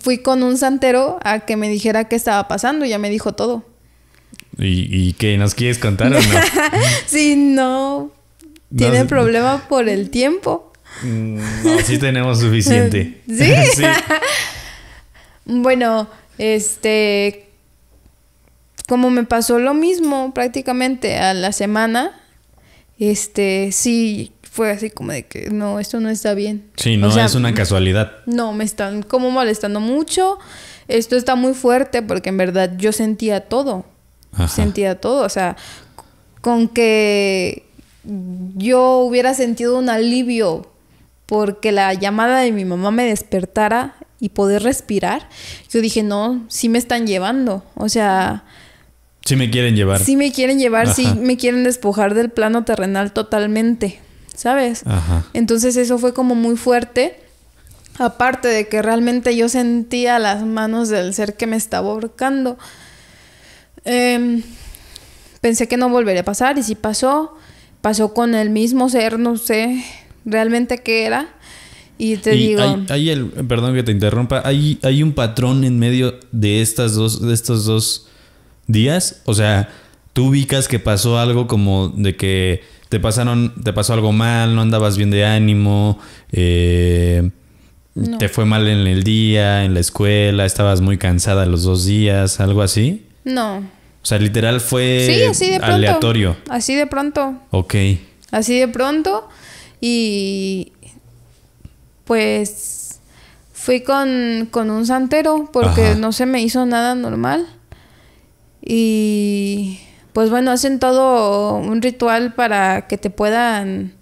fui con un santero a que me dijera qué estaba pasando y ya me dijo todo. ¿Y, qué nos quieres contar no? (laughs) sí, no. Tiene problema por el tiempo. Mm, no, sí tenemos suficiente. (laughs) (laughs) ¿Sí? bueno, este. Como me pasó lo mismo prácticamente a la semana, este, sí fue así como de que no, esto no está bien. Sí, no es una mm, casualidad. No, me están como molestando mucho. Esto está muy fuerte porque en verdad yo sentía todo. Sentía todo, o sea, con que yo hubiera sentido un alivio porque la llamada de mi mamá me despertara y poder respirar, yo dije, no, sí me están llevando, o sea... Sí me quieren llevar. Sí me quieren llevar, sí me quieren despojar del plano terrenal totalmente, ¿sabes? Entonces eso fue como muy fuerte. Aparte de que realmente yo sentía las manos del ser que me estaba ahorcando. Em, pensé que no volvería a pasar y sí pasó. Pasó con el mismo ser, no sé, realmente qué era. Y te digo. el, perdón que te interrumpa, hay, hay un patrón en medio de estas dos, de estos dos días. O sea, tú ubicas que pasó algo como de que te pasaron, te pasó algo mal, no andabas bien de ánimo, eh, te fue mal en el día, en la escuela, estabas muy cansada los dos días, algo así. No. O sea, literal fue aleatorio. Así de pronto. Ok. Así de pronto y pues fui con, un santero porque no se me hizo nada normal. Y pues bueno, hacen todo un ritual para que te puedan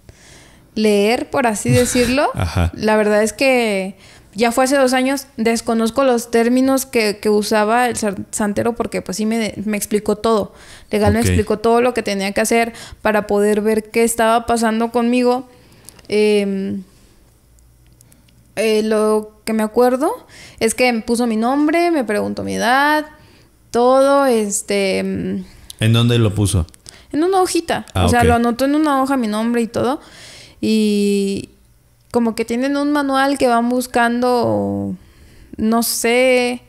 leer, por así (laughs) decirlo. La verdad es que ya fue hace dos años, desconozco los términos que, usaba el santero porque pues sí me, me explicó todo. Legal me explicó todo lo que tenía que hacer para poder ver qué estaba pasando conmigo Em, eh, lo que me acuerdo es que me puso mi nombre, me preguntó mi edad, todo, este... Mm, ¿En dónde lo puso? En una hojita. Ah, o sea, lo anotó en una hoja mi nombre y todo. Y como que tienen un manual que van buscando, no sé,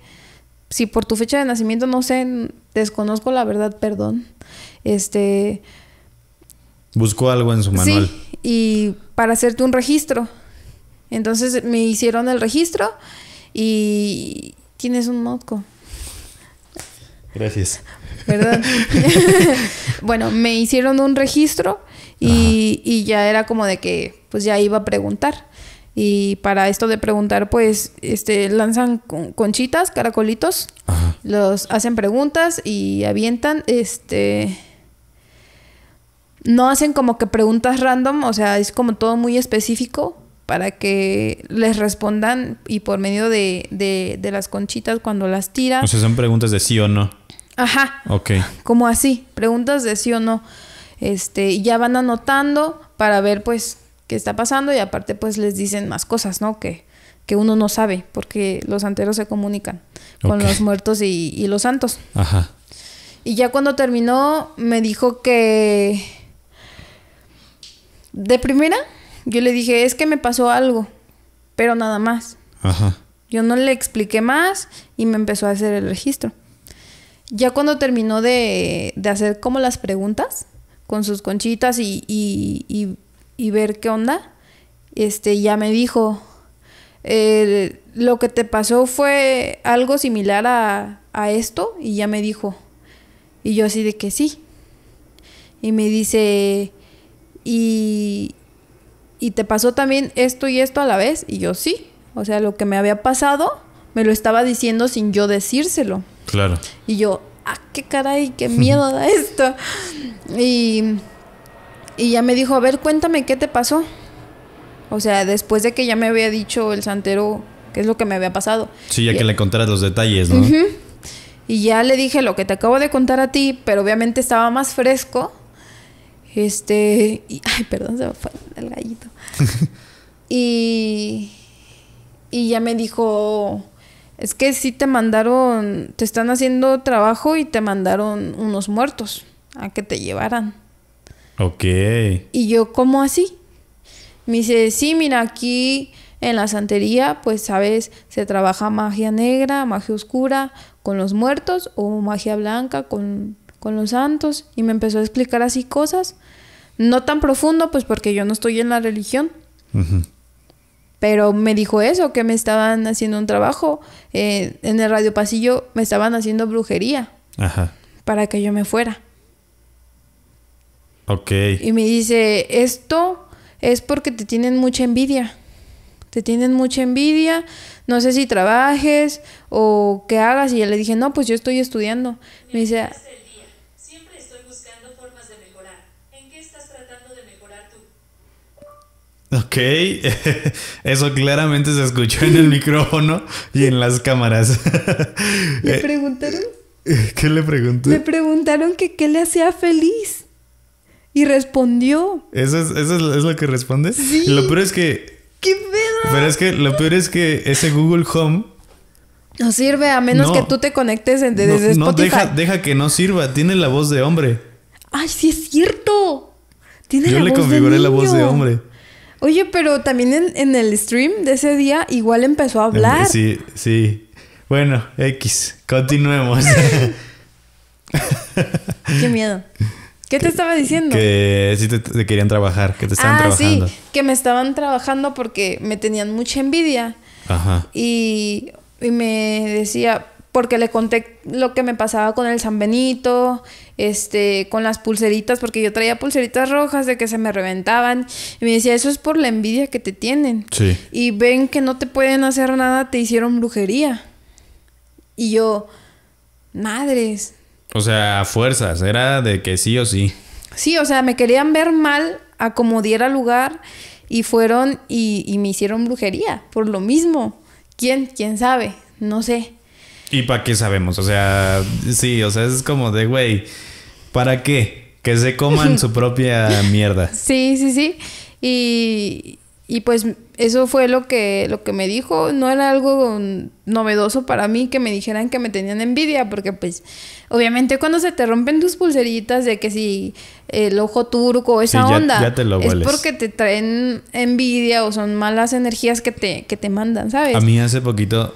si por tu fecha de nacimiento, no sé, desconozco la verdad, perdón. Este... Buscó algo en su manual. Sí, y para hacerte un registro. Entonces me hicieron el registro y tienes un modco? Gracias. (laughs) (laughs) bueno, me hicieron un registro y, ya era como de que pues ya iba a preguntar. Y para esto de preguntar, pues este lanzan conchitas, caracolitos, los hacen preguntas y avientan este no hacen como que preguntas random, o sea, es como todo muy específico para que les respondan y por medio de, las conchitas cuando las tiran. O sea, son preguntas de sí o no. Ajá. Ok. Como así, preguntas de sí o no. Este, ya van anotando para ver pues qué está pasando y aparte pues les dicen más cosas, ¿no? Que, que uno no sabe porque los santeros se comunican con los muertos y, y los santos. Ajá. Y ya cuando terminó me dijo que de primera, yo le dije, es que me pasó algo, pero nada más. Ajá. Yo no le expliqué más y me empezó a hacer el registro. Ya cuando terminó de, hacer como las preguntas con sus conchitas y, y, y, ver qué onda, este, ya me dijo, lo que te pasó fue algo similar a, a esto y ya me dijo. Y yo así de que sí. Y me dice, y, te pasó también esto y esto a la vez. Y yo sí. O sea, lo que me había pasado me lo estaba diciendo sin yo decírselo. Claro. Y yo, ah, qué caray, qué miedo da (laughs) esto. Y, ya me dijo, a ver, cuéntame qué te pasó. O sea, después de que ya me había dicho el santero qué es lo que me había pasado. Sí, ya que le contaras los detalles, ¿no? Y ya le dije lo que te acabo de contar a ti, pero obviamente estaba más fresco este, (laughs) ay, perdón, se me fue el gallito. (laughs) y, y ya me dijo, es que sí te mandaron, te están haciendo trabajo y te mandaron unos muertos a que te llevaran. Ok. Y yo, ¿cómo así? Me dice, sí, mira, aquí en la santería, pues sabes, se trabaja magia negra, magia oscura con los muertos o magia blanca con con los santos y me empezó a explicar así cosas. No tan profundo, pues porque yo no estoy en la religión. Pero me dijo eso, que me estaban haciendo un trabajo. Eh, en el radio pasillo me estaban haciendo brujería. Para que yo me fuera. Ok. Y me dice, esto es porque te tienen mucha envidia. Te tienen mucha envidia. No sé si trabajes o qué hagas. Y yo le dije, no, pues yo estoy estudiando. Me dice... Ok, (laughs) eso claramente se escuchó en el micrófono y en las cámaras. (laughs) ¿Le preguntaron? (laughs) ¿Qué le preguntó? Le preguntaron que qué le hacía feliz. Y respondió. ¿Eso es, es, lo que responde? Sí. Lo peor es que... ¡Qué Pero es que lo peor es que ese Google Home no sirve a menos que tú te conectes desde no, Spotify. No, deja, que no sirva. Tiene la voz de hombre. ¡Ay, sí es cierto! Tiene Yo le configuré la voz de hombre. Oye, pero también en, el stream de ese día igual empezó a em, hablar. Sí, sí. Bueno, X, continuemos. (laughs) (laughs) Qué miedo. ¿Qué te estaba diciendo? Que sí te, querían trabajar, que te estaban ah, trabajando. Sí, que me estaban trabajando porque me tenían mucha envidia. Ajá. Y, y me decía, porque le conté lo que me pasaba con el San Benito este, con las pulseritas, porque yo traía pulseritas rojas de que se me reventaban. Y me decía, eso es por la envidia que te tienen. Sí. Y ven que no te pueden hacer nada, te hicieron brujería. Y yo, madres. O sea, a fuerzas, era de que sí o sí. Sí, o sea, me querían ver mal a como diera lugar y fueron y, y me hicieron brujería por lo mismo. ¿Quién? ¿Quién sabe? No sé. ¿Y para qué sabemos? O sea, sí, o sea, es como de, güey, ¿Para qué? Que se coman su (laughs) propia mierda. Sí, sí, sí. Y, pues eso fue lo que, lo que me dijo. No era algo novedoso para mí que me dijeran que me tenían envidia, porque pues obviamente cuando se te rompen tus pulseritas de que si el ojo turco, o esa onda, es porque te traen envidia o son malas energías que te, te mandan, ¿sabes? A mí hace poquito,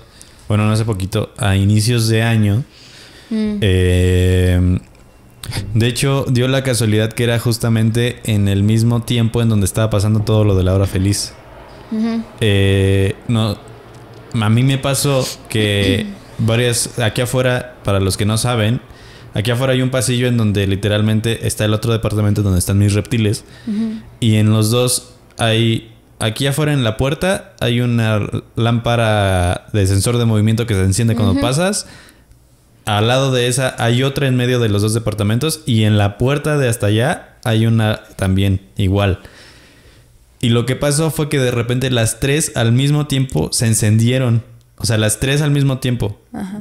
bueno, no hace poquito, a inicios de año, mm. eh, de hecho, dio la casualidad que era justamente en el mismo tiempo en donde estaba pasando todo lo de la hora feliz. Eh, no, a mí me pasó que (clears throat) varias, aquí afuera, para los que no saben, aquí afuera hay un pasillo en donde literalmente está el otro departamento donde están mis reptiles. Y en los dos hay aquí afuera en la puerta hay una lámpara de sensor de movimiento que se enciende cuando pasas al lado de esa hay otra en medio de los dos departamentos y en la puerta de hasta allá hay una también igual. Y lo que pasó fue que de repente las tres al mismo tiempo se encendieron. O sea, las tres al mismo tiempo.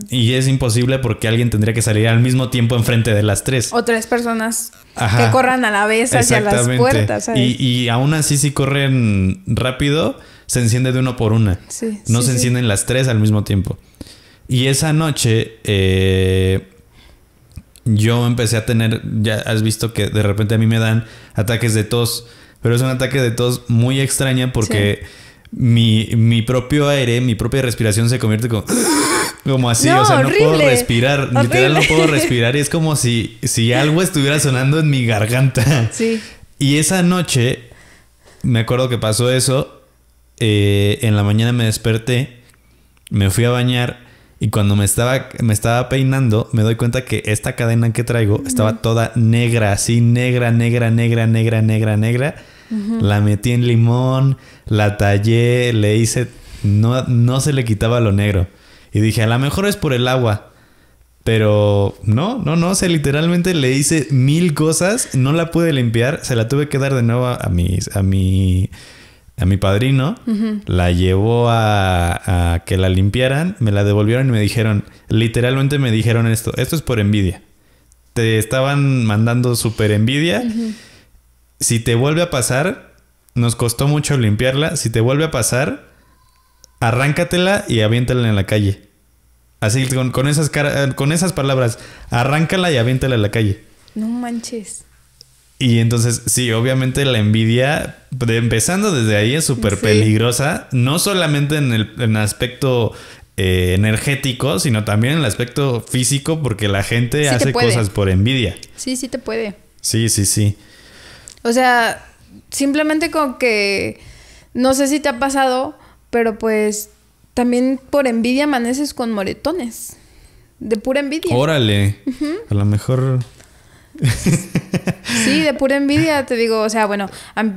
Y es imposible porque alguien tendría que salir al mismo tiempo enfrente de las tres. O tres personas que corran a la vez hacia las puertas. Y, y, aún así, si corren rápido, se enciende de uno por una. no se encienden las tres al mismo tiempo. Y esa noche eh, yo empecé a tener, ya has visto que de repente a mí me dan ataques de tos, pero es un ataque de tos muy extraña porque mi, propio aire, mi propia respiración se convierte como, (gasps) como así, o sea, no puedo respirar, literal no puedo respirar y es como si, si algo estuviera sonando en mi garganta. Sí. Y esa noche, me acuerdo que pasó eso, eh, en la mañana me desperté, me fui a bañar y cuando me estaba, me estaba peinando, me doy cuenta que esta cadena que traigo estaba toda negra, así negra, negra, negra, negra, negra, negra. La metí en limón, la tallé, le hice... No, no se le quitaba lo negro. Y dije, a lo mejor es por el agua. Pero no, no, no, o literalmente le hice mil cosas, no la pude limpiar, se la tuve que dar de nuevo a, mis, a mi a mi padrino, la llevó a, que la limpiaran, me la devolvieron y me dijeron, literalmente me dijeron esto, esto es por envidia. Te estaban mandando super envidia. Si te vuelve a pasar, nos costó mucho limpiarla, si te vuelve a pasar, arráncatela y aviéntala en la calle. Así con, con esas, con esas palabras, arráncala y aviéntala en la calle. No manches. Y entonces, sí, obviamente la envidia, empezando desde ahí, es súper peligrosa, no solamente en el, aspecto eh, energético, sino también en el aspecto físico, porque la gente hace cosas por envidia. Sí, sí te puede. Sí, sí, sí. O sea, simplemente con que, no sé si te ha pasado, pero pues también por envidia amaneces con moretones. De pura envidia. Órale. A lo mejor (laughs) Sí, de pura envidia, te digo, o sea, bueno,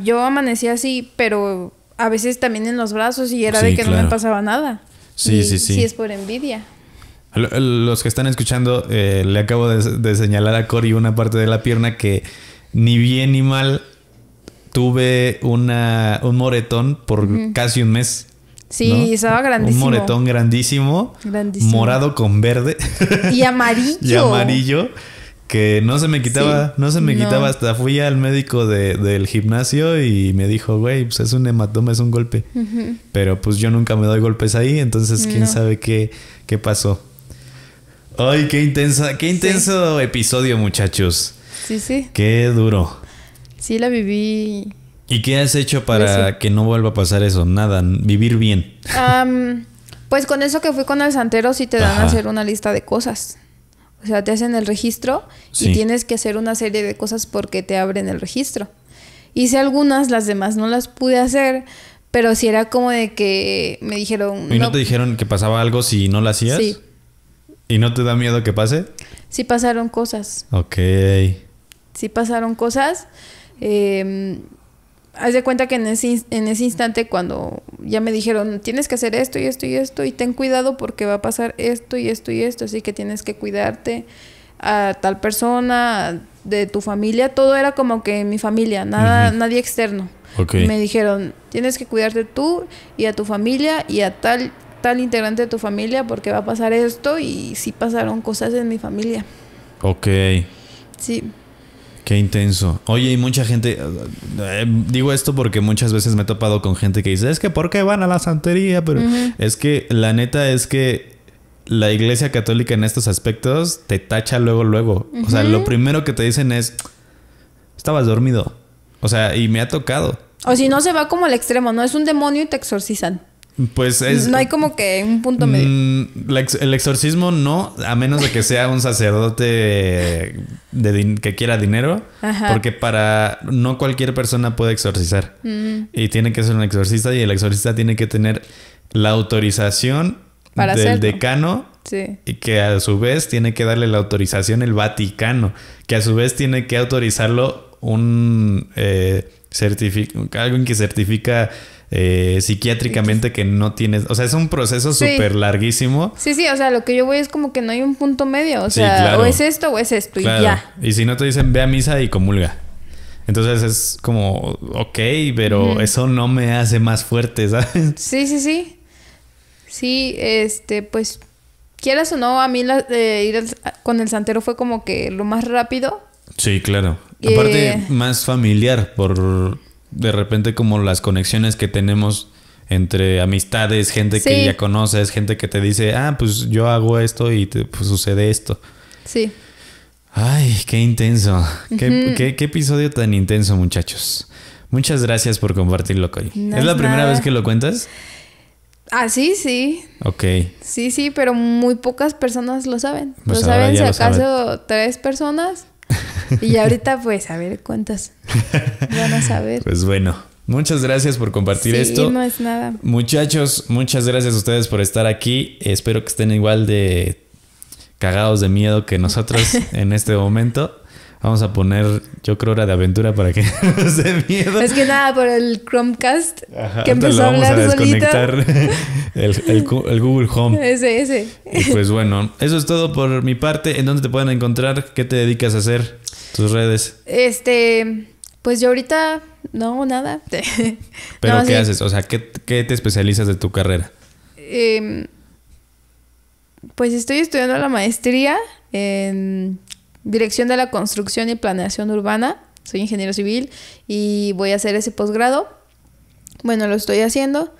yo amanecía así, pero a veces también en los brazos y era de que no me pasaba nada. Sí, sí, sí. Sí, es por envidia. Los que están escuchando, eh, le acabo de, señalar a Cory una parte de la pierna que ni bien ni mal tuve un moretón por casi un mes. Sí, estaba grandísimo. Un moretón grandísimo, grandísimo. Morado con verde. Y amarillo. (laughs) y amarillo que no se me quitaba, no se me quitaba. Hasta fui al médico del gimnasio y me dijo, güey, pues es un hematoma, es un golpe. Pero pues yo nunca me doy golpes ahí, entonces quién sabe qué, qué pasó. Ay, qué intensa, qué intenso episodio, muchachos. Sí, sí. Qué duro. Sí, la viví. ¿Y qué has hecho para que no vuelva a pasar eso? Nada, vivir bien. pues con eso que fui con el santero sí te dan a hacer una lista de cosas. O sea, te hacen el registro y tienes que hacer una serie de cosas porque te abren el registro. Hice algunas, las demás no las pude hacer, pero si era como de que me dijeron... ¿Y no, te dijeron que pasaba algo si no lo hacías? Sí. ¿Y no te da miedo que pase? Sí pasaron cosas. Ok. Sí pasaron cosas. Eh, haz de cuenta que en ese, en ese instante cuando ya me dijeron, tienes que hacer esto y esto y esto, y ten cuidado porque va a pasar esto y esto y esto, así que tienes que cuidarte a tal persona, de tu familia, todo era como que mi familia, nada, nadie externo. Me dijeron, tienes que cuidarte tú y a tu familia y a tal, tal integrante de tu familia porque va a pasar esto y sí pasaron cosas en mi familia. Ok. Sí. Qué intenso. Oye, y mucha gente, eh, digo esto porque muchas veces me he topado con gente que dice, es que ¿por qué van a la santería? Pero es que la neta es que la iglesia católica en estos aspectos te tacha luego, luego. O sea, lo primero que te dicen es, estabas dormido. O sea, y me ha tocado. O si no, se va como al extremo, ¿no? Es un demonio y te exorcizan. Pues es. No hay como que un punto medio. Mm, el exorcismo no, a menos de que sea un sacerdote de que quiera dinero. Porque para. No cualquier persona puede exorcizar. Mm. Y tiene que ser un exorcista y el exorcista tiene que tener la autorización del decano. Y que a su vez tiene que darle la autorización el Vaticano. Que a su vez tiene que autorizarlo un. Eh, alguien que certifica eh, psiquiátricamente que no tienes, o sea, es un proceso súper larguísimo. Sí, sí, o sea, lo que yo voy es como que no hay un punto medio, o sea, o es esto o es esto y ya. Y si no te dicen ve a misa y comulga. Entonces es como, ok, pero eso no me hace más fuerte, (laughs) ¿sabes? Sí, sí, sí. Sí, este, pues quieras o no, a mí eh, ir con el santero fue como que lo más rápido. Sí, claro. Eh, Aparte, más familiar por de repente como las conexiones que tenemos entre amistades, gente que ya conoces, gente que te dice, ah, pues yo hago esto y te, pues, sucede esto. Sí. Ay, qué intenso. qué, episodio tan intenso, muchachos. Muchas gracias por compartirlo, conmigo. ¿Es la primera vez que lo cuentas? Ah, sí, sí. Ok. Sí, sí, pero muy pocas personas lo saben. Pues lo saben si acaso tres personas. (laughs) Y ahorita pues a ver cuántas vamos a saber. Pues bueno, Muchas gracias por compartir esto. No es nada. Muchachos, muchas gracias a ustedes por estar aquí. Espero que estén igual de cagados de miedo que nosotros (laughs) en este momento. Vamos a poner, yo creo, hora de aventura para que (laughs) no se miedo. Es que nada, por el Chromecast que empezó a hablar desconectar (laughs) el, Google Home. Ese, ese. Y pues bueno, eso es todo por mi parte. ¿En dónde te pueden encontrar? ¿Qué te dedicas a hacer? ¿Tus redes? Este, pues yo ahorita no, nada. (laughs) ¿Pero qué haces? O sea, ¿qué, ¿qué, te especializas de tu carrera? Eh, pues estoy estudiando la maestría en dirección de la construcción y planeación urbana. Soy ingeniero civil y voy a hacer ese posgrado. Bueno, lo estoy haciendo.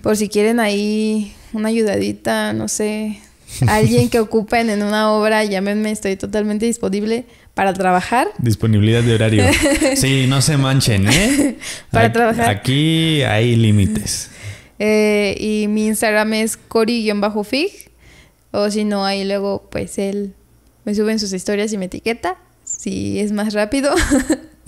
por si quieren ahí una ayudadita, no sé, (laughs) alguien que ocupen en una obra, llámenme, estoy totalmente disponible para trabajar. Disponibilidad de horario. (laughs) Sí, no se manchen, ¿eh? (laughs) para trabajar. Aquí hay límites. Eh, y mi Instagram es cori-fig. O si no, ahí luego, pues el me suben sus historias y me etiqueta, si es más rápido.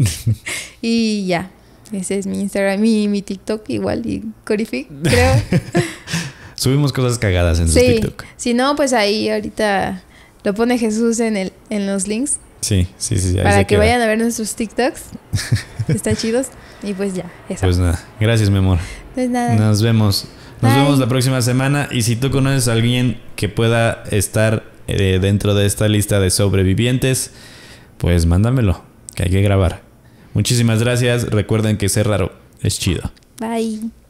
(laughs) y ya, ese es mi Instagram, mi, mi TikTok igual y Corifi, creo. (laughs) Subimos cosas cagadas en su TikTok. Si no, pues ahí ahorita lo pone Jesús en, el, en los links. Sí, sí, sí. Para que vayan a ver nuestros TikToks. (laughs) Están chidos. Y pues ya, Pues nada. Gracias, mi amor. Pues nada. Nos vemos. Nos vemos la próxima semana. Y si tú conoces a alguien que pueda estar eh, dentro de esta lista de sobrevivientes, pues mándamelo, que hay que grabar. Muchísimas gracias. Recuerden que ser raro es chido. Bye.